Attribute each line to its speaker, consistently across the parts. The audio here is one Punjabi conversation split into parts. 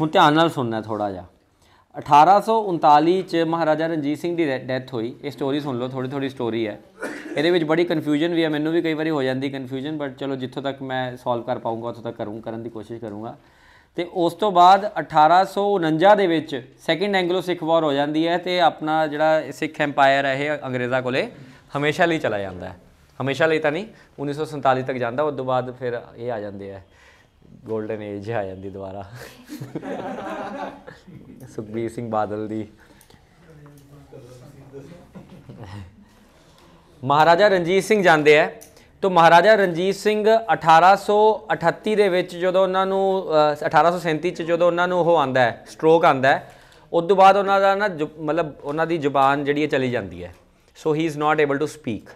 Speaker 1: ਹੁਣ ਧਿਆਨ ਨਾਲ ਸੁਣਨਾ ਥੋੜਾ ਜਿਹਾ 1839 ਚ ਮਹਾਰਾਜਾ ਰਣਜੀਤ ਸਿੰਘ ਦੀ ਡੈਥ ਹੋਈ ਇਹ ਸਟੋਰੀ ਸੁਣ ਲਓ ਥੋੜੀ ਥੋੜੀ ਸਟੋਰੀ ਹੈ ਇਹਦੇ ਵਿੱਚ ਬੜੀ ਕਨਫਿਊਜ਼ਨ ਵੀ ਹੈ ਮੈਨੂੰ ਵੀ ਕਈ ਵਾਰੀ ਹੋ ਜਾਂਦੀ ਕਨਫਿਊਜ਼ਨ ਬਟ ਚਲੋ ਜਿੱਥੋਂ ਤੱਕ ਮੈਂ ਸੋਲਵ ਕਰ ਪਾਉਂਗਾ ਉਥੋਂ ਤੱਕ ਕਰੂੰ ਕਰਨ ਦੀ ਕੋਸ਼ਿਸ਼ ਕਰੂੰਗਾ ਤੇ ਉਸ ਤੋਂ ਬਾਅਦ 1849 ਦੇ ਵਿੱਚ ਸੈਕੰਡ ਐਂਗਲੋ ਸਿੱਖ ਵਾਰ ਹੋ ਜਾਂਦੀ ਹੈ ਤੇ ਆਪਣਾ ਜਿਹੜਾ ਸਿੱਖ ਐਮਪਾਇਰ ਹੈ ਇਹ ਅੰਗਰੇਜ਼ਾਂ ਕੋਲੇ ਹਮੇਸ਼ਾ ਲਈ ਚਲਾ ਜਾਂਦਾ ਹੈ ਹਮੇਸ਼ਾ ਲਈ ਤਾਂ ਨਹੀਂ 1947 ਤੱਕ ਜਾਂਦਾ ਉਸ ਤੋਂ ਬਾਅਦ ਫਿਰ ਇਹ ਆ ਜਾਂਦੇ ਆ ਗੋਲਡਨ ਏਜ ਆ ਜਾਂਦੀ ਦੁਬਾਰਾ ਸੁਖਬੀਰ ਸਿੰਘ ਬਾਦਲ ਦੀ ਮਹਾਰਾਜਾ ਰਣਜੀਤ ਸਿੰਘ ਜਾਂਦੇ ਆ ਤੋ ਮਹਾਰਾਜਾ ਰਣਜੀਤ ਸਿੰਘ 1838 ਦੇ ਵਿੱਚ ਜਦੋਂ ਉਹਨਾਂ ਨੂੰ 1837 ਚ ਜਦੋਂ ਉਹਨਾਂ ਨੂੰ ਉਹ ਆਂਦਾ ਹੈ ਸਟ੍ਰੋਕ ਆਂਦਾ ਹੈ ਉਸ ਤੋਂ ਬਾਅਦ ਉਹਨਾਂ ਦਾ ਨਾ ਮਤਲਬ ਉਹਨਾਂ ਦੀ ਜ਼ੁਬਾਨ ਜਿਹੜੀ ਚਲੀ ਜਾਂਦੀ ਹੈ so he is not able to speak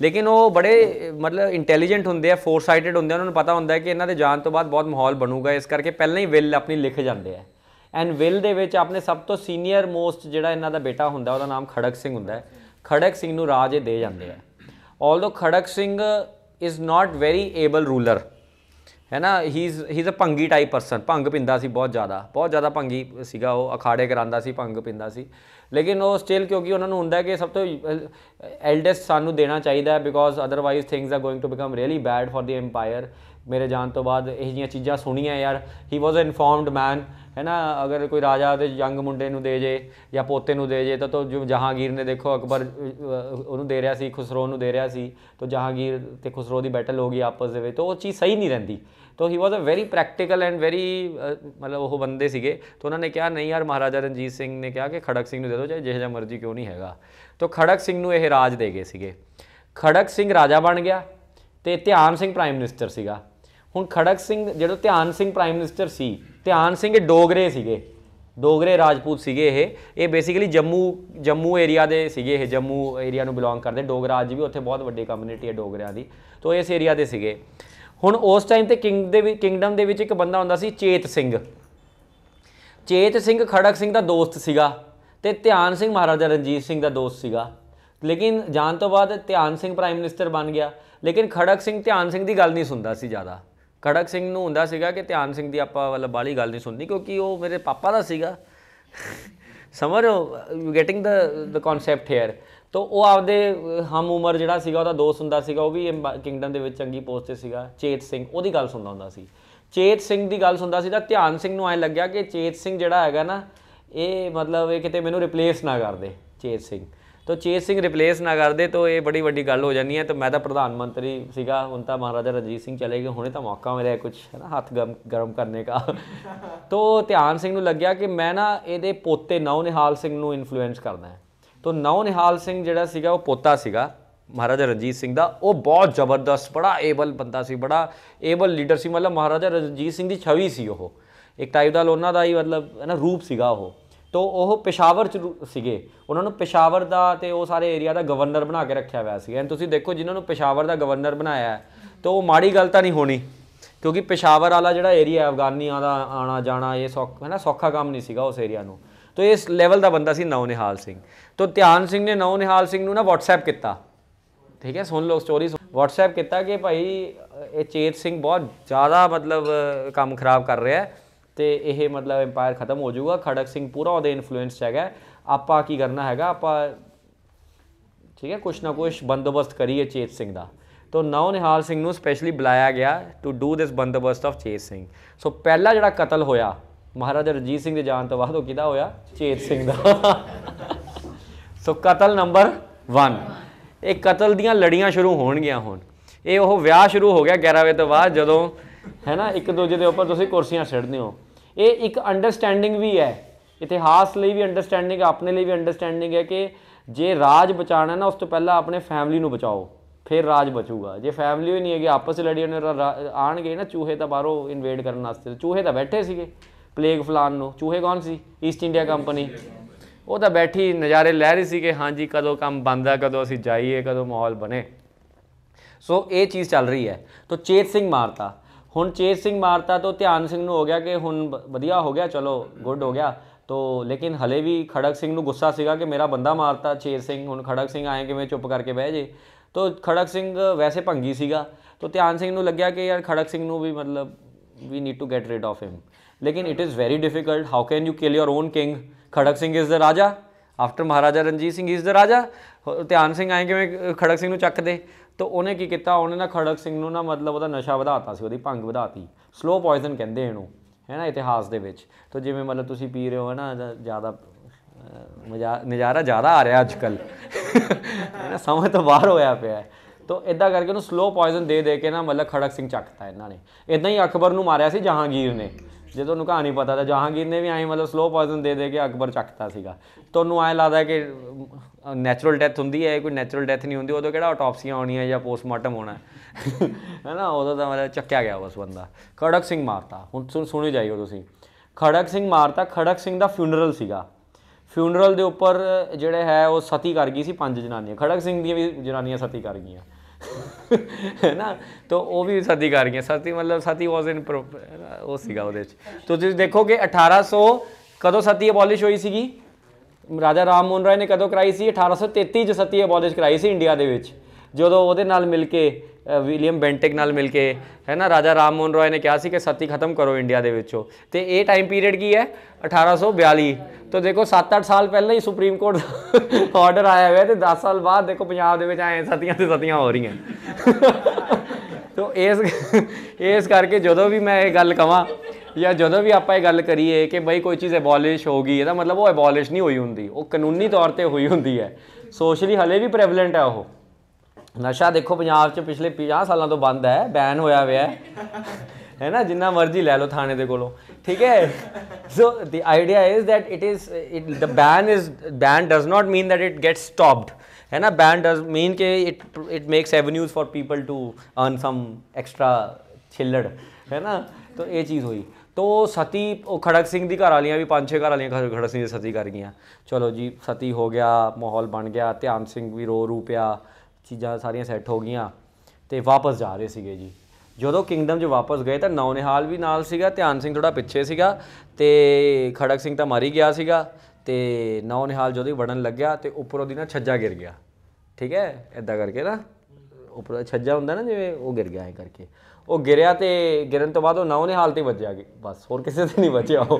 Speaker 1: ਲੇਕਿਨ ਉਹ ਬੜੇ ਮਤਲਬ ਇੰਟੈਲੀਜੈਂਟ ਹੁੰਦੇ ਆ ਫੋਰਸਾਈਟਡ ਹੁੰਦੇ ਆ ਉਹਨਾਂ ਨੂੰ ਪਤਾ ਹੁੰਦਾ ਹੈ ਕਿ ਇਹਨਾਂ ਦੇ ਜਾਣ ਤੋਂ ਬਾਅਦ ਬਹੁਤ ਮਾਹੌਲ ਬਣੂਗਾ ਇਸ ਕਰਕੇ ਪਹਿਲਾਂ ਹੀ ਵਿਲ ਆਪਣੀ ਲਿਖ ਜਾਂਦੇ ਆ ਐਂਡ ਵਿਲ ਦੇ ਵਿੱਚ ਆਪਣੇ ਸਭ ਤੋਂ ਸੀਨੀਅਰ ਮੋਸਟ ਜਿਹੜਾ ਇਹਨਾਂ ਦਾ ਬੇਟਾ ਹੁੰਦਾ ਉਹਦਾ ਨਾਮ ਖੜਕ ਸਿੰਘ ਹੁੰਦਾ ਹੈ ਖੜਕ ਸਿੰਘ ਨੂੰ ਰਾਜ ਇਹ ਦੇ ਜਾਂਦੇ ਆ also Kharak Singh is not very able ruler ਹੈ ਨਾ he is he is a ਭੰਗੀ ਟਾਈਪ ਪਰਸਨ ਭੰਗ ਪਿੰਦਾ ਸੀ ਬਹੁਤ ਜ਼ਿਆਦਾ ਬਹੁਤ ਜ਼ਿਆਦਾ ਭੰਗੀ ਸੀਗਾ ਉਹ ਅਖਾੜੇ ਕਰਾਂਦਾ ਸੀ ਭੰਗ ਪਿੰਦਾ ਸੀ ਲੇਕਿਨ ਉਹ ਸਟਿਲ ਕਿਉਂਕਿ ਉਹਨਾਂ ਨੂੰ ਹੁੰਦਾ ਕਿ ਸਭ ਤੋਂ ਐਲਡੈਸਟ ਸਾਨੂੰ ਦੇਣਾ ਚਾਹੀਦਾ ਹੈ because otherwise things are going to become really bad for the empire ਮੇਰੇ ਜਾਣ ਤੋਂ ਬਾਅਦ ਇਹ ਜੀਆਂ ਚੀਜ਼ਾਂ ਸੁਣੀਆਂ ਯਾਰ ਹੀ ਵਾਸ ਅ ਇਨਫੋਰਮਡ ਮੈਨ ਹੈ ਨਾ ਅਗਰ ਕੋਈ ਰਾਜਾ ਦੇ ਯੰਗ ਮੁੰਡੇ ਨੂੰ ਦੇ ਜੇ ਜਾਂ ਪੋਤੇ ਨੂੰ ਦੇ ਜੇ ਤਾਂ ਤੋ ਜੋ ਜਹਾਂਗੀਰ ਨੇ ਦੇਖੋ ਅਕਬਰ ਉਹਨੂੰ ਦੇ ਰਿਹਾ ਸੀ ਖੁਸਰੋ ਨੂੰ ਦੇ ਰਿਹਾ ਸੀ ਤੋ ਜਹਾਂਗੀਰ ਤੇ ਖੁਸਰੋ ਦੀ ਬੈਟਲ ਹੋ ਗਈ ਆਪਸ ਦੇ ਵਿੱਚ ਤੋ ਉਹ ਚੀਜ਼ ਸਹੀ ਨਹੀਂ ਰਹਿੰਦੀ ਤੋ he was a very practical and very ਮਤਲਬ ਉਹ ਬੰਦੇ ਸੀਗੇ ਤੋ ਉਹਨਾਂ ਨੇ ਕਿਹਾ ਨਹੀਂ ਯਾਰ ਮਹਾਰਾਜਾ ਰਣਜੀਤ ਸਿੰਘ ਨੇ ਕਿਹਾ ਕਿ ਖੜਕ ਸਿੰਘ ਨੂੰ ਦੇ ਦਿਓ ਚਾਹੇ ਜਿਹੇ ਜਿਹਾ ਮਰਜ਼ੀ ਕਿਉਂ ਨਹੀਂ ਹੈਗਾ ਤੋ ਖੜਕ ਸਿੰਘ ਨੂੰ ਇਹ ਰਾਜ ਦੇ ਗਏ ਸੀਗੇ ਖੜਕ ਸਿੰਘ ਰਾਜਾ ਬਣ ਗਿਆ ਤੇ ਧਿਆਨ ਸਿੰਘ ਪ੍ਰਾਈਮ ਮਿਨਿਸਟਰ ਸੀਗਾ ਹੁਣ ਖੜਕ ਸਿੰਘ ਜਿਹੜਾ ਧਿਆਨ ਸਿੰਘ ਪ੍ਰਾਈਮ ਮਿਨਿਸਟਰ ਸੀ ਧਿਆਨ ਸਿੰਘ ਡੋਗਰੇ ਸੀਗੇ ਡੋਗਰੇ ਰਾਜਪੂਤ ਸੀਗੇ ਇਹ ਇਹ ਬੇਸਿਕਲੀ ਜੰਮੂ ਜੰਮੂ ਏਰੀਆ ਦੇ ਸੀਗੇ ਇਹ ਜੰਮੂ ਏਰੀਆ ਨੂੰ ਬਿਲੋਂਗ ਕਰਦੇ ਡੋਗਰਾ ਅੱਜ ਵੀ ਉੱਥੇ ਬਹੁਤ ਵੱਡੀ ਕਮਿਊਨਿਟੀ ਹੈ ਡੋਗਰਿਆਂ ਦੀ ਤੋਂ ਇਸ ਏਰੀਆ ਦੇ ਸੀਗੇ ਹੁਣ ਉਸ ਟਾਈਮ ਤੇ ਕਿੰਗ ਦੇ ਕਿੰਗਡਮ ਦੇ ਵਿੱਚ ਇੱਕ ਬੰਦਾ ਹੁੰਦਾ ਸੀ ਚੇਤ ਸਿੰਘ ਚੇਤ ਸਿੰਘ ਖੜਕ ਸਿੰਘ ਦਾ ਦੋਸਤ ਸੀਗਾ ਤੇ ਧਿਆਨ ਸਿੰਘ ਮਹਾਰਾਜਾ ਰਣਜੀਤ ਸਿੰਘ ਦਾ ਦੋਸਤ ਸੀਗਾ ਲੇਕਿਨ ਜਾਣ ਤੋਂ ਬਾਅਦ ਧਿਆਨ ਸਿੰਘ ਪ੍ਰਾਈਮ ਮਿਨਿਸਟਰ ਬਣ ਗਿਆ ਲੇਕਿਨ ਖੜਕ ਸਿੰਘ ਧਿਆਨ ਸਿੰਘ ਦੀ ਗੱਲ ਨਹੀਂ ਸੁਣਦਾ ਸੀ ਜ਼ਿਆਦਾ ਖੜਕ ਸਿੰਘ ਨੂੰ ਹੁੰਦਾ ਸੀਗਾ ਕਿ ਧਿਆਨ ਸਿੰਘ ਦੀ ਆਪਾਂ ਵੱਲ ਬਾਲੀ ਗੱਲ ਨਹੀਂ ਸੁਣਨੀ ਕਿਉਂਕਿ ਉਹ ਮੇਰੇ ਪਾਪਾ ਦਾ ਸੀਗਾ ਸਮਝ you getting the the concept here ਤੋ ਉਹ ਆਪਦੇ ਹਮ ਉਮਰ ਜਿਹੜਾ ਸੀਗਾ ਉਹਦਾ ਦੋਸਤ ਹੁੰਦਾ ਸੀਗਾ ਉਹ ਵੀ ਕਿੰਗਡਮ ਦੇ ਵਿੱਚ ਚੰਗੀ ਪੋਸਟ ਤੇ ਸੀਗਾ ਚੇਤ ਸਿੰਘ ਉਹਦੀ ਗੱਲ ਸੁਣਦਾ ਹੁੰਦਾ ਸੀ ਚੇਤ ਸਿੰਘ ਦੀ ਗੱਲ ਸੁਣਦਾ ਸੀ ਤਾਂ ਧਿਆਨ ਸਿੰਘ ਨੂੰ ਐ ਲੱਗਿਆ ਕਿ ਚੇਤ ਸਿੰਘ ਜਿਹੜਾ ਹੈਗਾ ਨਾ ਇਹ ਮਤਲਬ ਇਹ ਕਿਤੇ ਮੈਨੂੰ ਰਿਪਲੇਸ ਨਾ ਕਰ ਦੇ ਚੇਤ ਸਿੰਘ ਤੋ ਚੇਤ ਸਿੰਘ ਰਿਪਲੇਸ ਨਾ ਕਰ ਦੇ ਤੋ ਇਹ ਬੜੀ ਵੱਡੀ ਗੱਲ ਹੋ ਜਾਣੀ ਹੈ ਤੇ ਮੈਂ ਤਾਂ ਪ੍ਰਧਾਨ ਮੰਤਰੀ ਸੀਗਾ ਹੁਣ ਤਾਂ ਮਹਾਰਾਜਾ ਰਣਜੀਤ ਸਿੰਘ ਚਲੇ ਗਏ ਹੁਣੇ ਤਾਂ ਮੌਕਾ ਮਿਲਿਆ ਕੁਝ ਨਾ ਹੱਥ ਗਰਮ ਕਰਨੇ ਦਾ ਤੋ ਧਿਆਨ ਸਿੰਘ ਨੂੰ ਲੱਗਿਆ ਕਿ ਮੈਂ ਨਾ ਇਹਦੇ ਪੋਤੇ ਨੌ ਨਿਹਾਲ ਸਿੰਘ ਨੂੰ ਇਨਫਲੂਐਂਸ ਕਰਦਾ ਤੋਂ ਨੌ ਨਿਹਾਲ ਸਿੰਘ ਜਿਹੜਾ ਸੀਗਾ ਉਹ ਪੋਤਾ ਸੀਗਾ ਮਹਾਰਾਜਾ ਰਣਜੀਤ ਸਿੰਘ ਦਾ ਉਹ ਬਹੁਤ ਜ਼ਬਰਦਸਤ ਬੜਾ ਏਬਲ ਬੰਦਾ ਸੀ ਬੜਾ ਏਬਲ ਲੀਡਰ ਸੀ ਮਤਲਬ ਮਹਾਰਾਜਾ ਰਣਜੀਤ ਸਿੰਘ ਦੀ ਛਵੀ ਸੀ ਉਹ ਇੱਕ ਟਾਈਪ ਦਾ ਲੋਨਾ ਦਾ ਹੀ ਮਤਲਬ ਹੈ ਨਾ ਰੂਪ ਸੀਗਾ ਉਹ ਤੋਂ ਉਹ ਪੇਸ਼ਾਵਰ ਚ ਸੀਗੇ ਉਹਨਾਂ ਨੂੰ ਪੇਸ਼ਾਵਰ ਦਾ ਤੇ ਉਹ ਸਾਰੇ ਏਰੀਆ ਦਾ ਗਵਰਨਰ ਬਣਾ ਕੇ ਰੱਖਿਆ ਹੋਇਆ ਸੀ ਐਂ ਤੁਸੀਂ ਦੇਖੋ ਜਿਨ੍ਹਾਂ ਨੂੰ ਪੇਸ਼ਾਵਰ ਦਾ ਗਵਰਨਰ ਬਣਾਇਆ ਤੋ ਉਹ ਮਾੜੀ ਗੱਲ ਤਾਂ ਨਹੀਂ ਹੋਣੀ ਕਿਉਂਕਿ ਪੇਸ਼ਾਵਰ ਵਾਲਾ ਜਿਹੜਾ ਏਰੀਆ ਅਫਗਾਨੀਆਂ ਦਾ ਆਣਾ ਜਾਣਾ ਇਹ ਸੌਖਾ ਹੈ ਨਾ ਸੌਖਾ ਕੰਮ ਨਹੀਂ ਸੀਗਾ ਉਸ ਏਰੀਆ ਨੂੰ ਤੋ ਇਸ ਲੈਵਲ ਦਾ ਬੰਦਾ ਸੀ ਨੌ ਨਿਹਾਲ ਸਿੰਘ ਤੋ ਧਿਆਨ ਸਿੰਘ ਨੇ ਨੌ ਨਿਹਾਲ ਸਿੰਘ ਨੂੰ ਨਾ WhatsApp ਕੀਤਾ ਠੀਕ ਹੈ ਸੁਣ ਲੋ ਸਟੋਰੀ WhatsApp ਕੀਤਾ ਕਿ ਭਾਈ ਇਹ ਚੇਤ ਸਿੰਘ ਬਹੁਤ ਜ਼ਿਆਦਾ ਮਤਲਬ ਕੰਮ ਖਰਾਬ ਕਰ ਰਿਹਾ ਹੈ ਤੇ ਇਹ ਮਤਲਬ ਐਮਪਾਇਰ ਖਤਮ ਹੋ ਜਾਊਗਾ ਖੜਕ ਸਿੰਘ ਪੂਰਾ ਉਹਦੇ ਇਨਫਲੂਐਂਸ 'ਚ ਹੈਗਾ ਆਪਾਂ ਕੀ ਕਰਨਾ ਹੈਗਾ ਆਪਾਂ ਠੀਕ ਹੈ ਕੁਛ ਨਾ ਕੁਛ ਬੰਦੋਬਸਤ ਕਰੀਏ ਚੇਤ ਸਿੰਘ ਦਾ ਤੋ ਨੌ ਨਿਹਾਲ ਸਿੰਘ ਨੂੰ ਸਪੈਸ਼ਲੀ ਬੁਲਾਇਆ ਗਿਆ ਟੂ ਡੂ ਦਿਸ ਬੰਦੋਬਸਤ ਆਫ ਚੇਤ ਸਿੰਘ ਸੋ ਪਹਿਲਾ ਜਿਹੜਾ ਕਤਲ ਹੋਇਆ ਮਹਾਰਾਜਾ ਰਜੀਤ ਸਿੰਘ ਦੇ ਜਾਣ ਤੋਂ ਬਾਅਦ ਉਹ ਕਿਦਾ ਹੋਇਆ ਚੇਤ ਸਿੰਘ ਦਾ ਸੋ ਕਤਲ ਨੰਬਰ 1 ਇਹ ਕਤਲ ਦੀਆਂ ਲੜੀਆਂ ਸ਼ੁਰੂ ਹੋਣਗੀਆਂ ਹੁਣ ਇਹ ਉਹ ਵਿਆਹ ਸ਼ੁਰੂ ਹੋ ਗਿਆ 11 ਵਜੇ ਤੋਂ ਬਾਅਦ ਜਦੋਂ ਹੈ ਨਾ ਇੱਕ ਦੂਜੇ ਦੇ ਉੱਪਰ ਤੁਸੀਂ ਕੁਰਸੀਆਂ ਛੱਡਦੇ ਹੋ ਇਹ ਇੱਕ ਅੰਡਰਸਟੈਂਡਿੰਗ ਵੀ ਹੈ ਇਤਿਹਾਸ ਲਈ ਵੀ ਅੰਡਰਸਟੈਂਡਿੰਗ ਆਪਣੇ ਲਈ ਵੀ ਅੰਡਰਸਟੈਂਡਿੰਗ ਹੈ ਕਿ ਜੇ ਰਾਜ ਬਚਾਣਾ ਨਾ ਉਸ ਤੋਂ ਪਹਿਲਾਂ ਆਪਣੇ ਫੈਮਿਲੀ ਨੂੰ ਬਚਾਓ ਫਿਰ ਰਾਜ ਬਚੂਗਾ ਜੇ ਫੈਮਿਲੀ ਹੀ ਨਹੀਂ ਹੈਗੀ ਆਪਸ ਵਿੱਚ ਲੜੀਆਂ ਨੇ ਆਣਗੇ ਨਾ ਚੂਹੇ ਤਾਂ ਬਾਹਰੋਂ ਇਨਵੇਡ ਕਰਨ ਵਾਸਤੇ ਚੂਹੇ ਤਾਂ ਬੈਠੇ ਸੀਗੇ ਪਲੇਗ ਫਲਾਨ ਨੂੰ ਚੂਹੇ ਕੌਣ ਸੀ ਈਸਟ ਇੰਡੀਆ ਕੰਪਨੀ ਉਹ ਤਾਂ ਬੈਠੀ ਨਜ਼ਾਰੇ ਲੈ ਰਹੀ ਸੀ ਕਿ ਹਾਂਜੀ ਕਦੋਂ ਕੰਮ ਬੰਦਾ ਕਦੋਂ ਅਸੀਂ ਜਾਈਏ ਕਦੋਂ ਮਾਹੌਲ ਬਣੇ ਸੋ ਇਹ ਚੀਜ਼ ਚੱਲ ਰਹੀ ਹੈ ਤਾਂ ਚੇਤ ਸਿੰਘ ਮਾਰਤਾ ਹੁਣ ਚੇਤ ਸਿੰਘ ਮਾਰਤਾ ਤੋਂ ਧਿਆਨ ਸਿੰਘ ਨੂੰ ਹੋ ਗਿਆ ਕਿ ਹੁਣ ਵਧੀਆ ਹੋ ਗਿਆ ਚਲੋ ਗੁੱਡ ਹੋ ਗਿਆ ਤੋ ਲੇਕਿਨ ਹਲੇ ਵੀ ਖੜਕ ਸਿੰਘ ਨੂੰ ਗੁੱਸਾ ਸੀਗਾ ਕਿ ਮੇਰਾ ਬੰਦਾ ਮਾਰਤਾ ਚੇਤ ਸਿੰਘ ਹੁਣ ਖੜਕ ਸਿੰਘ ਆਏ ਕਿਵੇਂ ਚੁੱਪ ਕਰਕੇ ਬਹਿ ਜੇ ਤੋ ਖੜਕ ਸਿੰਘ ਵੈਸੇ ਭੰਗੀ ਸੀਗਾ ਤੋ ਧਿਆਨ ਸਿੰਘ ਨੂੰ ਲੱਗਿਆ ਕਿ ਯਾਰ ਖੜਕ ਸਿੰਘ ਨੂੰ ਵੀ ਮਤਲਬ we need to get rid of him लेकिन it is very difficult how can you kill your own king Kharak Singh is the raja after Maharaja Ranjit Singh is the Raja Dhian Singh ਆਏ ਕਿਵੇਂ ਖੜਕ ਸਿੰਘ ਨੂੰ ਚੱਕਦੇ ਤਾਂ ਉਹਨੇ ਕੀ ਕੀਤਾ ਉਹਨੇ ਨਾ ਖੜਕ ਸਿੰਘ ਨੂੰ ਨਾ ਮਤਲਬ ਉਹਦਾ ਨਸ਼ਾ ਵਧਾਤਾ ਸੀ ਉਹਦੀ ਭੰਗ ਵਧਾਤੀ ਸਲੋ ਪੋਇਜ਼ਨ ਕਹਿੰਦੇ ਇਹਨੂੰ ਹੈ ਨਾ ਇਤਿਹਾਸ ਦੇ ਵਿੱਚ ਤਾਂ ਜਿਵੇਂ ਮਤਲਬ ਤੁਸੀਂ ਪੀ ਰਹੇ ਹੋ ਹੈ ਨਾ ਜ਼ਿਆਦਾ ਨਜ਼ਾਰਾ ਜ਼ਿਆਦਾ ਆ ਰਿਹਾ ਅੱਜ ਕੱਲ ਹੈ ਨਾ ਸਮਝ ਤੋਂ ਬਾਹਰ ਹੋਇਆ ਪਿਆ ਹੈ ਤਾਂ ਇਦਾਂ ਕਰਕੇ ਉਹਨੂੰ ਸਲੋ ਪੋਇਜ਼ਨ ਦੇ ਦੇ ਕੇ ਨਾ ਮਤਲਬ ਖੜਕ ਸਿੰਘ ਚੱਕਤਾ ਇਹਨਾਂ ਨੇ ਇਦਾਂ ਹੀ ਅਕਬਰ ਨੂੰ ਮਾਰਿਆ ਸੀ ਜਹਾਂਗੀਰ ਨੇ ਜੇ ਤੁਹਾਨੂੰ ਕਹਾਣੀ ਪਤਾ ਤਾਂ ਜਹਾਂਗੀਰ ਨੇ ਵੀ ਐਂ ਮਤਲਬ ਸਲੋ ਪੋਇਜ਼ਨ ਦੇ ਦੇ ਕੇ ਅਕਬਰ ਚੱਕਤਾ ਸੀਗਾ ਤੁਹਾਨੂੰ ਐ ਲੱਗਦਾ ਕਿ ਨੈਚੁਰਲ ਡੈਥ ਹੁੰਦੀ ਹੈ ਕੋਈ ਨੈਚੁਰਲ ਡੈਥ ਨਹੀਂ ਹੁੰਦੀ ਉਦੋਂ ਕਿਹੜਾ ਆਟੋਪਸੀਆਂ ਹੈ ਜਾਂ ਪੋਸਟਮਾਰਟਮ ਹੋਣਾ ਹੈ ਨਾ ਉਦੋਂ ਤਾਂ ਮਤਲਬ ਚੱਕਿਆ ਗਿਆ ਉਸ ਬੰਦਾ ਖੜਕ ਸਿੰਘ ਮਾਰਤਾ ਹੁਣ ਸੁਣ ਸੁਣੀ ਜਾਈਓ ਤੁਸੀਂ ਖੜਕ ਸਿੰਘ ਮਾਰਤਾ ਖੜਕ ਸਿੰਘ ਦਾ ਫਿਊਨਰਲ ਸੀਗਾ ਫਿਊਨਰਲ ਦੇ ਉੱਪਰ ਜਿਹੜੇ ਹੈ ਉਹ ਸਤੀ ਕਰ ਗਈ ਸੀ ਪੰਜ ਜਨਾਨੀਆਂ ਖੜਕ ਸਿੰਘ ਦੀਆਂ ਵੀ ਜਨਾਨੀਆਂ ਸਤੀ ਕਰ ਗਈਆਂ ਹੈ ਨਾ ਤਾਂ ਉਹ ਵੀ ਸਤੀ ਕਰ ਗਈਆਂ ਸਤੀ ਮਤਲਬ ਸਤੀ ਵਾਸ ਇਨ ਉਹ ਸੀਗਾ ਉਹਦੇ ਚ ਤੋ ਤੁਸੀਂ ਦੇਖੋ ਕਿ 1800 ਕਦੋਂ ਸਤੀ ਅਬੋਲਿਸ਼ ਹੋਈ ਸੀਗੀ ਰਾਜਾ ਰਾਮ ਮੋਹਨ ਰਾਏ ਨੇ ਕਦੋਂ ਕਰਾਈ ਸੀ 1833 ਚ ਸਤੀ ਅਬੋਲਿਸ਼ ਕਰਾਈ ਸੀ ਇੰਡੀਆ ਦੇ ਵਿੱਚ ਜਦੋਂ ਉਹਦੇ ਨਾਲ ਮਿਲ ਕੇ ਵਿਲੀਅਮ ਬੈਂਟਿਕ ਨਾਲ ਮਿਲ ਕੇ ਹੈ ਨਾ ਰਾਜਾ ਰਾਮ ਮੋਹਨ ਰਾਏ ਨੇ ਕਿਹਾ ਸੀ ਕਿ ਸਤੀ ਖਤਮ ਕਰੋ ਇੰਡੀਆ ਦੇ ਵਿੱਚੋਂ ਤੇ ਇਹ ਟਾਈਮ ਪੀਰੀਅਡ ਕੀ ਹੈ 1842 ਤੋਂ ਦੇਖੋ 7-8 ਸਾਲ ਪਹਿਲਾਂ ਹੀ ਸੁਪਰੀਮ ਕੋਰਟ ਦਾ ਆਰਡਰ ਆਇਆ ਹੋਇਆ ਤੇ 10 ਸਾਲ ਬਾਅਦ ਦੇਖੋ ਪੰਜਾਬ ਦੇ ਵਿੱਚ ਆਏ ਸਤੀਆਂ ਤੇ ਸਤੀਆਂ ਹੋ ਰਹੀਆਂ ਤੋਂ ਇਸ ਇਸ ਕਰਕੇ ਜਦੋਂ ਵੀ ਮੈਂ ਇਹ ਗੱਲ ਕਵਾਂ ਜਾਂ ਜਦੋਂ ਵੀ ਆਪਾਂ ਇਹ ਗੱਲ ਕਰੀਏ ਕਿ ਬਈ ਕੋਈ ਚੀਜ਼ ਐਬੋਲਿਸ਼ ਹੋ ਗਈ ਇਹਦਾ ਮਤਲਬ ਉਹ ਐਬੋਲਿਸ਼ ਨਹੀਂ ਹੋਈ ਹੁੰਦੀ ਉਹ ਕਾਨੂੰਨੀ ਤੌਰ ਤੇ ਹੋਈ ਹੁੰਦੀ ਹੈ ਸੋਸ਼ਲੀ ਹਲੇ ਵੀ ਪ੍ਰੈਵਲੈਂਟ ਹੈ ਉਹ ਨਸ਼ਾ ਦੇਖੋ ਪੰਜਾਬ 'ਚ ਪਿਛਲੇ 50 ਸਾਲਾਂ ਤੋਂ ਬੰਦ ਹੈ ਬੈਨ ਹੋਇਆ ਹੋਇਆ ਹੈ ਹੈ ਨਾ ਜਿੰਨਾ ਮਰਜ਼ੀ ਲੈ ਲਓ ਥਾਣੇ ਦੇ ਕੋਲੋਂ ਠੀਕ ਹੈ so the idea is that it is the ban is ban does not mean that it gets stopped ਹੈ ਨਾ ਬੈਨ ਡਸ ਮੀਨ ਕਿ it it makes avenues for people to earn some extra ਛਿੱਲੜ ਹੈ ਨਾ ਤਾਂ ਇਹ ਚੀਜ਼ ਹੋਈ ਤੋ ਸਤੀ ਉਹ ਖੜਕ ਸਿੰਘ ਦੀ ਘਰ ਵਾਲੀਆਂ ਵੀ ਪੰਜ ਛੇ ਘਰ ਵਾਲੀਆਂ ਖੜਕ ਸਿੰਘ ਦੀ ਸਤੀ ਕਰ ਗਈਆਂ ਚਲੋ ਜੀ ਸਤੀ ਹੋ ਗਿਆ ਮਾਹੌਲ ਬਣ ਗਿਆ ਧਿਆਨ ਸਿੰਘ ਵੀ ਰੋ ਰੂ ਪਿਆ ਚੀਜ਼ਾਂ ਸਾਰੀਆਂ ਸੈੱਟ ਹੋ ਗਈਆਂ ਤੇ ਵਾਪਸ ਜਾ ਰਹੇ ਸੀਗੇ ਜੀ ਜਦੋਂ ਕਿੰਗਡਮ 'ਚ ਵਾਪਸ ਗਏ ਤਾਂ ਨੌਨਿਹਾਲ ਵੀ ਨਾਲ ਸੀਗਾ ਧਿਆਨ ਸਿੰਘ ਥੋੜਾ ਪਿੱਛੇ ਸੀਗਾ ਤੇ ਖੜਕ ਸਿੰਘ ਤਾਂ ਮਾਰੀ ਗਿਆ ਸੀਗਾ ਤੇ ਨੌਨਿਹਾਲ ਜਦੋਂ ਹੀ ਵੜਨ ਲੱਗਿਆ ਤੇ ਉੱਪਰੋਂ ਦੀ ਨਾ ਛੱਜਾ ਗਿਰ ਗਿਆ ਠੀਕ ਹੈ ਐਦਾਂ ਕਰਕੇ ਨਾ ਉੱਪਰ ਛੱਜਾ ਹੁੰਦਾ ਨਾ ਜਿਵੇਂ ਉਹ ਗਿਰ ਗਿਆ ਐ ਕਰਕੇ ਉਹ ਗਿਰਿਆ ਤੇ ਗਿਰਨ ਤੋਂ ਬਾਅਦ ਉਹ ਨੌ ਨਿਹਾਲ ਤੇ ਵੱਜਿਆ ਬਸ ਹੋਰ ਕਿਸੇ ਤੇ ਨਹੀਂ ਬਚਿਆ ਉਹ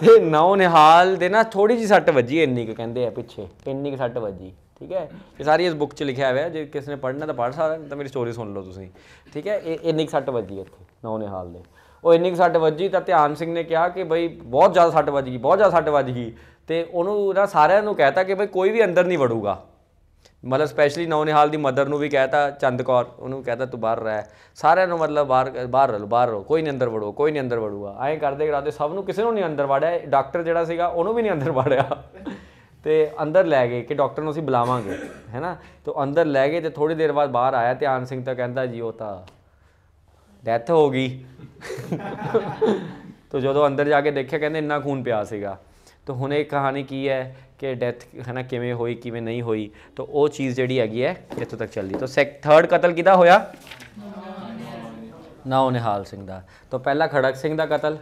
Speaker 1: ਤੇ ਨੌ ਨਿਹਾਲ ਦੇ ਨਾ ਥੋੜੀ ਜੀ ਸੱਟ ਵੱਜੀ ਇੰਨੀ ਕਿ ਕਹਿੰਦੇ ਆ ਪਿੱਛੇ ਇੰਨੀ ਕਿ ਸੱਟ ਵੱਜੀ ਠੀਕ ਹੈ ਇਹ ਸਾਰੀ ਇਸ ਬੁੱਕ 'ਚ ਲਿਖਿਆ ਹੋਇਆ ਜੇ ਕਿਸ ਨੇ ਪੜ੍ਹਨਾ ਤਾਂ ਪੜ੍ਹ ਸਕਦਾ ਤਾਂ ਮੇਰੀ ਸਟੋਰੀ ਸੁਣ ਲਓ ਤੁਸੀਂ ਠੀਕ ਹੈ ਇਹ ਇੰਨੀ ਸੱਟ ਵੱਜੀ ਇੱਥੇ ਨੌਨੇ ਹਾਲ ਦੇ ਉਹ ਇੰਨੀ ਸੱਟ ਵੱਜੀ ਤਾਂ ਧਿਆਨ ਸਿੰਘ ਨੇ ਕਿਹਾ ਕਿ ਬਈ ਬਹੁਤ ਜ਼ਿਆਦਾ ਸੱਟ ਵੱਜ ਗਈ ਬਹੁਤ ਜ਼ਿਆਦਾ ਸੱਟ ਵੱਜ ਗਈ ਤੇ ਉਹਨੂੰ ਨਾ ਸਾਰਿਆਂ ਨੂੰ ਕਹਿਤਾ ਕਿ ਬਈ ਕੋਈ ਵੀ ਅੰਦਰ ਨਹੀਂ ਵੜੂਗਾ ਮਤਲਬ ਸਪੈਸ਼ਲੀ ਹਾਲ ਦੀ ਮਦਰ ਨੂੰ ਵੀ ਕਹਿਤਾ ਚੰਦ ਕੌਰ ਉਹਨੂੰ ਕਹਿਤਾ ਤੂੰ ਬਾਹਰ ਰਹਿ ਸਾਰਿਆਂ ਨੂੰ ਮਤਲਬ ਬਾਹਰ ਬਾਹਰ ਲੋ ਬਾਹਰ ਰਹਿ ਕੋਈ ਨਹੀਂ ਅੰਦਰ ਵੜੋ ਕੋਈ ਨਹੀਂ ਅੰਦਰ ਵੜੂਗਾ ਐਂ ਕਰਦੇ ਕਰਾਦੇ ਸਭ ਨੂੰ ਕਿਸੇ ਨੂੰ ਨਹੀਂ ਅੰਦਰ ਵੜਿਆ ਡਾਕਟਰ ਜਿਹੜਾ ਸੀਗਾ ਉਹਨੂੰ ਵੀ ਨਹੀਂ ਅੰਦਰ ਵੜਿਆ ਤੇ ਅੰਦਰ ਲੈ ਗਏ ਕਿ ਡਾਕਟਰ ਨੂੰ ਅਸੀਂ ਬੁਲਾਵਾਂਗੇ ਹੈਨਾ ਤੋਂ ਅੰਦਰ ਲੈ ਗਏ ਤੇ ਥੋੜੀ ਦੇਰ ਬਾਅਦ ਬਾਹਰ ਆਇਆ ਧਿਆਨ ਸਿੰਘ ਤਾਂ ਕਹਿੰਦਾ ਜੀ ਉਹ ਤਾਂ ਡੈਥ ਹੋ ਗਈ ਤੋਂ ਜਦੋਂ ਅੰਦਰ ਜਾ ਕੇ ਦੇਖਿਆ ਕਹਿੰਦੇ ਇੰਨਾ ਖੂਨ ਪਿਆ ਸੀਗਾ ਤੋਂ ਹੁਣ ਇਹ ਕਹਾਣੀ ਕੀ ਹੈ ਕਿ ਡੈਥ ਹੈਨਾ ਕਿਵੇਂ ਹੋਈ ਕਿਵੇਂ ਨਹੀਂ ਹੋਈ ਤੋਂ ਉਹ ਚੀਜ਼ ਜਿਹੜੀ ਹੈਗੀ ਹੈ ਇੱਥੋਂ ਤੱਕ ਚੱਲਦੀ ਸੈਕ ਥਰਡ ਕਤਲ ਕਿਦਾ ਹੋਇਆ ਨਾ ਉਹ ਨਿਹਾਲ ਸਿੰਘ ਦਾ ਤੋਂ ਪਹਿਲਾ ਖੜਕ ਸਿੰਘ ਦਾ ਕਤਲ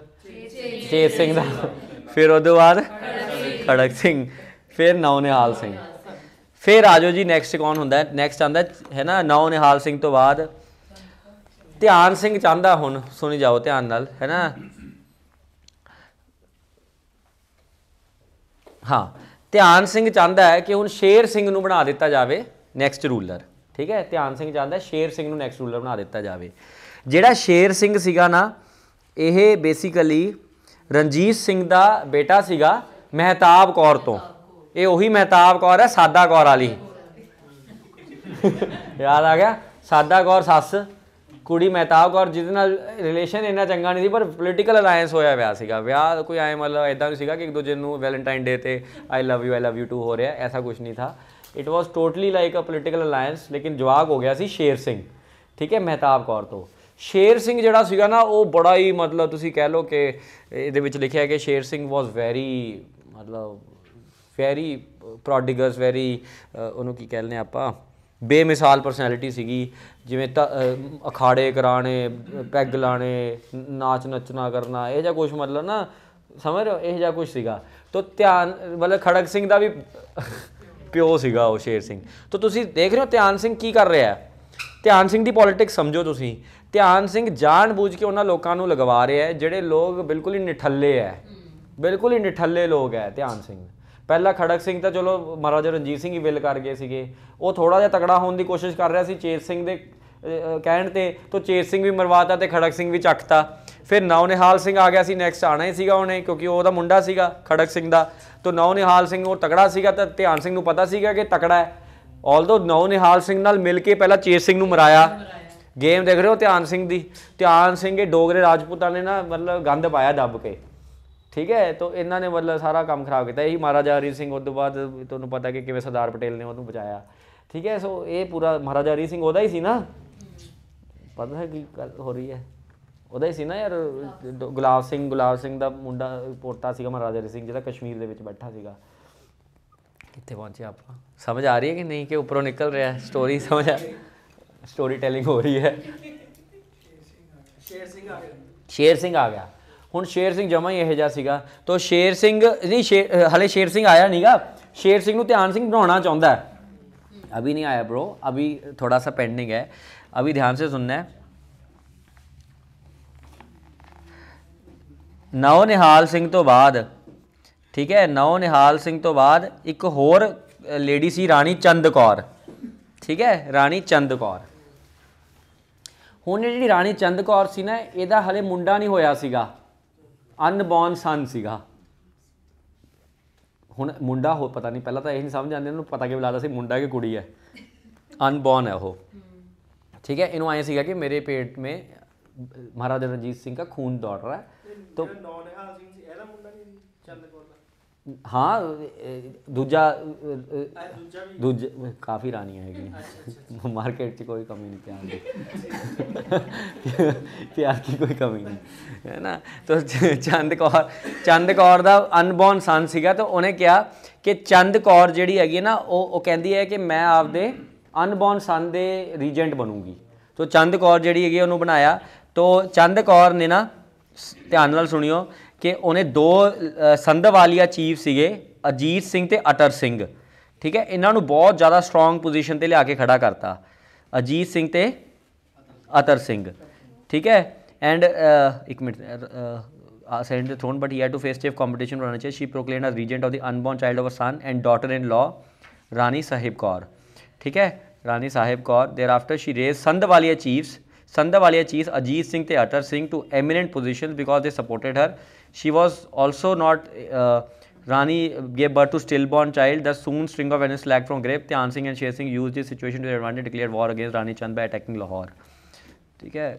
Speaker 1: ਜੀ ਸਿੰਘ ਦਾ ਫਿਰ ਉਹਦੇ ਬਾਅਦ ਖੜਕ ਸਿੰਘ ਫਿਰ ਨੌ ਨਿਹਾਲ ਸਿੰਘ ਫਿਰ ਆਜੋ ਜੀ ਨੈਕਸਟ ਕੌਣ ਹੁੰਦਾ ਹੈ ਨੈਕਸਟ ਆਂਦਾ ਹੈ ਨਾ ਨੌ ਨਿਹਾਲ ਸਿੰਘ ਤੋਂ ਬਾਅਦ ਧਿਆਨ ਸਿੰਘ ਚਾਹੁੰਦਾ ਹੁਣ ਸੁਣੀ ਜਾਓ ਧਿਆਨ ਨਾਲ ਹੈ ਨਾ ਹਾਂ ਧਿਆਨ ਸਿੰਘ ਚਾਹੁੰਦਾ ਹੈ ਕਿ ਹੁਣ ਸ਼ੇਰ ਸਿੰਘ ਨੂੰ ਬਣਾ ਦਿੱਤਾ ਜਾਵੇ ਨੈਕਸਟ ਰੂਲਰ ਠੀਕ ਹੈ ਧਿਆਨ ਸਿੰਘ ਚਾਹੁੰਦਾ ਸ਼ੇਰ ਸਿੰਘ ਨੂੰ ਨੈਕਸਟ ਰੂਲਰ ਬਣਾ ਦਿੱਤਾ ਜਾਵੇ ਜਿਹੜਾ ਸ਼ੇਰ ਸਿੰਘ ਸੀਗਾ ਨਾ ਇਹ ਬੇਸਿਕਲੀ ਰਣਜੀਤ ਸਿੰਘ ਦਾ ਬੇਟਾ ਸੀਗਾ ਮਹਿਤਾਬ ਕੌਰ ਤੋਂ ਇਹ ਉਹੀ ਮਹਿਤਾਬ ਕੌਰ ਹੈ ਸਾਦਾ ਕੌਰ ਵਾਲੀ ਯਾਦ ਆ ਗਿਆ ਸਾਦਾ ਕੌਰ ਸੱਸ ਕੁੜੀ ਮਹਿਤਾਬ ਕੌਰ ਜਿਹਦੇ ਨਾਲ ਰਿਲੇਸ਼ਨ ਇੰਨਾ ਚੰਗਾ ਨਹੀਂ ਸੀ ਪਰ ਪੋਲੀਟੀਕਲ ਅਲਾਈਅੰਸ ਹੋਇਆ ਵਿਆਹ ਸੀਗਾ ਵਿਆਹ ਕੋਈ ਐ ਮਤਲਬ ਐਦਾਂ ਨਹੀਂ ਸੀਗਾ ਕਿ ਇੱਕ ਦੂਜੇ ਨੂੰ ਵੈਲੈਂਟਾਈਨ ਡੇ ਤੇ I love you I love you too ਹੋ ਰਿਹਾ ਐਸਾ ਕੁਝ ਨਹੀਂ ਥਾ it was totally like a political alliance ਲੇਕਿਨ ਜਵਾਗ ਹੋ ਗਿਆ ਸੀ ਸ਼ੇਰ ਸਿੰਘ ਠੀਕ ਹੈ ਮਹਿਤਾਬ ਕੌਰ ਤੋਂ ਸ਼ੇਰ ਸਿੰਘ ਜਿਹੜਾ ਸੀਗਾ ਨਾ ਉਹ ਬੜਾ ਹੀ ਮਤਲਬ ਤੁਸੀਂ ਕਹਿ ਲਓ ਕਿ ਇਹਦੇ ਵਿੱਚ ਲਿਖਿਆ ਹੈ ਕਿ ਸ਼ੇਰ ਸਿੰਘ ਵਾਸ ਵੈਰੀ ਮਤਲਬ ਵੈਰੀ ਪ੍ਰੋਡਿਗਸ ਵੈਰੀ ਉਹਨੂੰ ਕੀ ਕਹਿੰਦੇ ਆਪਾਂ ਬੇਮਿਸਾਲ ਪਰਸਨੈਲਿਟੀ ਸੀਗੀ ਜਿਵੇਂ ਅਖਾੜੇ ਕਰਾਣੇ ਪੈਗ ਲਾਣੇ ਨਾਚ ਨੱਚਣਾ ਕਰਨਾ ਇਹ ਜਾਂ ਕੁਝ ਮਤਲਬ ਨਾ ਸਮਝ ਰਹੇ ਹੋ ਇਹ ਜਾਂ ਕੁਝ ਸੀਗਾ ਤੋ ਧਿਆਨ ਮਤਲਬ ਖੜਕ ਸਿੰਘ ਦਾ ਵੀ ਪਿਓ ਸੀਗਾ ਉਹ ਸ਼ੇਰ ਸਿੰਘ ਤੋ ਤੁਸੀਂ ਦੇਖ ਰਹੇ ਹੋ ਧਿਆਨ ਸਿੰਘ ਕੀ ਕਰ ਰਿਹਾ ਹੈ ਧਿਆਨ ਸਿੰਘ ਦੀ ਪੋਲਿਟਿਕਸ ਸਮਝੋ ਤੁਸੀਂ ਧਿਆਨ ਸਿੰਘ ਜਾਣ ਬੁੱਝ ਕੇ ਉਹਨਾਂ ਲੋਕਾਂ ਨੂੰ ਲਗਵਾ ਰਿਹਾ ਹੈ ਜਿਹੜੇ ਲੋਕ ਬਿਲਕੁਲ ਹੀ ਨਿਠੱਲੇ ਹੈ ਬਿਲਕੁਲ ਹੀ ਨਿਠੱਲੇ ਲੋਕ ਹੈ ਧਿਆਨ ਸਿੰਘ ਪਹਿਲਾ ਖੜਕ ਸਿੰਘ ਤਾਂ ਚਲੋ ਮਹਾਰਾਜਾ ਰਣਜੀਤ ਸਿੰਘ ਹੀ ਵਿਲ ਕਰ ਗਏ ਸੀਗੇ ਉਹ ਥੋੜਾ ਜਿਹਾ ਤਕੜਾ ਹੋਣ ਦੀ ਕੋਸ਼ਿਸ਼ ਕਰ ਰਿਹਾ ਸੀ ਚੇਤ ਸਿੰਘ ਦੇ ਕਹਿਣ ਤੇ ਤੋਂ ਚੇਤ ਸਿੰਘ ਵੀ ਮਰਵਾਤਾ ਤੇ ਖੜਕ ਸਿੰਘ ਵੀ ਚੱਕਤਾ ਫਿਰ ਨਿਹਾਲ ਸਿੰਘ ਆ ਗਿਆ ਸੀ ਨੈਕਸਟ ਆਣਾ ਹੀ ਸੀਗਾ ਉਹਨੇ ਕਿਉਂਕਿ ਉਹਦਾ ਮੁੰਡਾ ਸੀਗਾ ਖੜਕ ਸਿੰਘ ਦਾ ਤੋਂ ਨਿਹਾਲ ਸਿੰਘ ਉਹ ਤਕੜਾ ਸੀਗਾ ਤਾਂ ਧਿਆਨ ਸਿੰਘ ਨੂੰ ਪਤਾ ਸੀਗਾ ਕਿ ਤਕੜਾ ਹੈ ਆਲਦੋ ਨਿਹਾਲ ਸਿੰਘ ਨਾਲ ਮਿਲ ਕੇ ਪਹਿਲਾਂ ਚੇਤ ਸਿੰਘ ਨੂੰ ਮਰਾਇਆ ਗੇਮ ਦੇਖ ਰਹੇ ਹੋ ਧਿਆਨ ਸਿੰਘ ਦੀ ਧਿਆਨ ਸਿੰਘ ਇਹ ਡੋਗਰੇ ਰਾਜਪੂਤਾਂ ਨੇ ਨਾ ਮਤਲਬ ਗੰਦ ਪਾਇਆ ਦੱਬ ਕੇ ਠੀਕ ਹੈ ਤਾਂ ਇਹਨਾਂ ਨੇ ਮਤਲਬ ਸਾਰਾ ਕੰਮ ਖਰਾਬ ਕੀਤਾ ਇਹੀ ਮਹਾਰਾਜਾ ਹਰੀ ਸਿੰਘ ਉਸ ਤੋਂ ਬਾਅਦ ਤੁਹਾਨੂੰ ਪਤਾ ਕਿ ਕਿਵੇਂ ਸਰਦਾਰ ਪਟੇਲ ਨੇ ਉਹਨੂੰ ਬਚਾਇਆ ਠੀਕ ਹੈ ਸੋ ਇਹ ਪੂਰਾ ਮਹਾਰਾਜਾ ਹਰੀ ਸਿੰਘ ਉਹਦਾ ਹੀ ਸੀ ਨਾ ਪਤਾ ਹੈ ਕੀ ਗੱਲ ਹੋ ਰਹੀ ਹੈ ਉਹਦਾ ਹੀ ਸੀ ਨਾ ਯਾਰ ਗੁਲਾਬ ਸਿੰਘ ਗੁਲਾਬ ਸਿੰਘ ਦਾ ਮੁੰਡਾ ਪੋਤਾ ਸੀਗਾ ਮਹਾਰਾਜਾ ਹਰੀ ਸਿੰਘ ਜਿਹੜਾ ਕਸ਼ਮੀਰ ਦੇ ਵਿੱਚ ਬੈਠਾ ਸੀਗਾ ਕਿੱਥੇ ਪਹੁੰਚੇ ਆਪਾਂ ਸਮਝ ਆ ਰਹੀ ਹੈ ਕਿ ਨਹੀਂ ਕਿ ਉੱਪਰੋਂ ਨਿਕਲ ਰਿਹਾ ਹੈ ਸਟੋਰੀ ਸਮਝ ਆ ਸਟੋਰੀ ਟੈਲਿੰਗ ਹੋ ਰਹੀ ਹੈ ਸ਼ੇਰ ਸਿੰਘ ਆ ਗਿਆ ਸ਼ੇਰ ਸਿੰਘ ਆ ਗਿਆ ਹੁਣ ਸ਼ੇਰ ਸਿੰਘ ਜਮਾ ਹੀ ਇਹ ਜਿਹਾ ਸੀਗਾ ਤੋਂ ਸ਼ੇਰ ਸਿੰਘ ਨਹੀਂ ਹਲੇ ਸ਼ੇਰ ਸਿੰਘ ਆਇਆ ਨਹੀਂਗਾ ਸ਼ੇਰ ਸਿੰਘ ਨੂੰ ਧਿਆਨ ਸਿੰਘ ਬਣਾਉਣਾ ਚਾਹੁੰਦਾ ਹੈ ਨਹੀਂ ਆਇਆ आया ਅਭੀ ਥੋੜਾ ਸਾ ਪੈਂਡਿੰਗ ਹੈ ਅਭੀ ਧਿਆਨ ਸੇ ਸੁਣਨਾ ਹੈ है ਨੌ ਨਿਹਾਲ ਸਿੰਘ ਤੋਂ ਬਾਅਦ ਠੀਕ ਹੈ ਨੌ ਨਿਹਾਲ ਸਿੰਘ ਤੋਂ ਬਾਅਦ ਇੱਕ ਹੋਰ ਲੇਡੀ ਸੀ ਰਾਣੀ ਚੰਦ ਕੌਰ ਠੀਕ ਹੈ ਰਾਣੀ ਚੰਦ ਕੌਰ ਹੁਣ ਜਿਹੜੀ ਰਾਣੀ ਚੰਦ ਕੌਰ ਸੀ ਨਾ ਇਹਦਾ ਹਲੇ ਮੁੰਡਾ ਨਹੀਂ ਹੋਇਆ ਸੀਗਾ ਅਨਬੌਰਨ ਸਨ ਸੀਗਾ ਹੁਣ ਮੁੰਡਾ ਹੋ ਪਤਾ ਨਹੀਂ ਪਹਿਲਾਂ ਤਾਂ ਇਹ ਨਹੀਂ ਸਮਝ ਆਉਂਦੇ ਉਹਨੂੰ ਪਤਾ ਕਿਵੇਂ ਲੱਗਦਾ ਸੀ ਮੁੰਡਾ ਕਿ ਕੁੜੀ ਹੈ ਅਨਬੌਰਨ ਹੈ ਉਹ ਠੀਕ ਇਹਨੂੰ ਆਏ ਸੀਗਾ ਕਿ ਮੇਰੇ ਪੇਟ ਮੇ ਮਹਾਰਾਜਾ ਰਣਜੀਤ ਸਿੰਘ ਦਾ ਖੂਨ ਦੌੜ ਰਿਹਾ दौड़ रहा है ਸਿੰਘ ਹਾਂ ਦੂਜਾ ਦੂਜਾ ਵੀ ਕਾਫੀ ਰਾਣੀਆਂ ਹੈਗੀਆਂ ਮਾਰਕੀਟ 'ਚ ਕੋਈ ਕਮੀ ਨਹੀਂ ਪਿਆਰ ਦੀ ਪਿਆਰ ਦੀ ਕੋਈ ਕਮੀ ਨਹੀਂ ਹੈ ਨਾ ਤਾਂ ਚੰਦ ਕੌਰ ਚੰਦ ਕੌਰ ਦਾ ਅਨਬੌਰਨ ਸਨ ਸੀਗਾ ਤਾਂ ਉਹਨੇ ਕਿਹਾ ਕਿ ਚੰਦ ਕੌਰ ਜਿਹੜੀ ਹੈਗੀ ਨਾ ਉਹ ਉਹ ਕਹਿੰਦੀ ਹੈ ਕਿ ਮੈਂ ਆਪਦੇ ਅਨਬੌਰਨ ਸਨ ਦੇ ਰੀਜੈਂਟ ਬਣੂਗੀ ਤਾਂ ਚੰਦ ਕੌਰ ਜਿਹੜੀ ਹੈਗੀ ਉਹਨੂੰ ਬਣਾਇਆ ਤਾਂ ਚੰਦ ਕੌਰ ਨੇ ਨਾ ਧਿਆਨ ਨਾਲ ਸੁਣਿਓ ਕਿ ਉਹਨੇ ਦੋ ਸੰਧਵਾਲੀਆ ਚੀਫ ਸੀਗੇ ਅਜੀਤ ਸਿੰਘ ਤੇ ਅਟਰ ਸਿੰਘ ਠੀਕ ਹੈ ਇਹਨਾਂ ਨੂੰ ਬਹੁਤ ਜ਼ਿਆਦਾ ਸਟਰੋਂਗ ਪੋਜੀਸ਼ਨ ਤੇ ਲਿਆ ਕੇ ਖੜਾ ਕਰਤਾ ਅਜੀਤ ਸਿੰਘ ਤੇ ਅਟਰ ਸਿੰਘ ਠੀਕ ਹੈ ਐਂਡ ਇੱਕ minute ascend the throne but he had to face chief competition ਰਣਾ ਚਾਹੀ she proclaimed as regent of the unborn child of a son and daughter in law Rani Sahib Kaur ਠੀਕ ਹੈ Rani Sahib Kaur thereafter she raised Sandhawalia chiefs Sandhawalia chief Ajit Singh ਤੇ Attar Singh to eminent position because they supported her She was also not, uh, Rani gave birth to stillborn child. The soon string of enemies lag from grip. Dhyan Singh and Sher Singh used this situation to their advantage declared war against Rani Chand by attacking Lahore. ਠੀਕ ਹੈ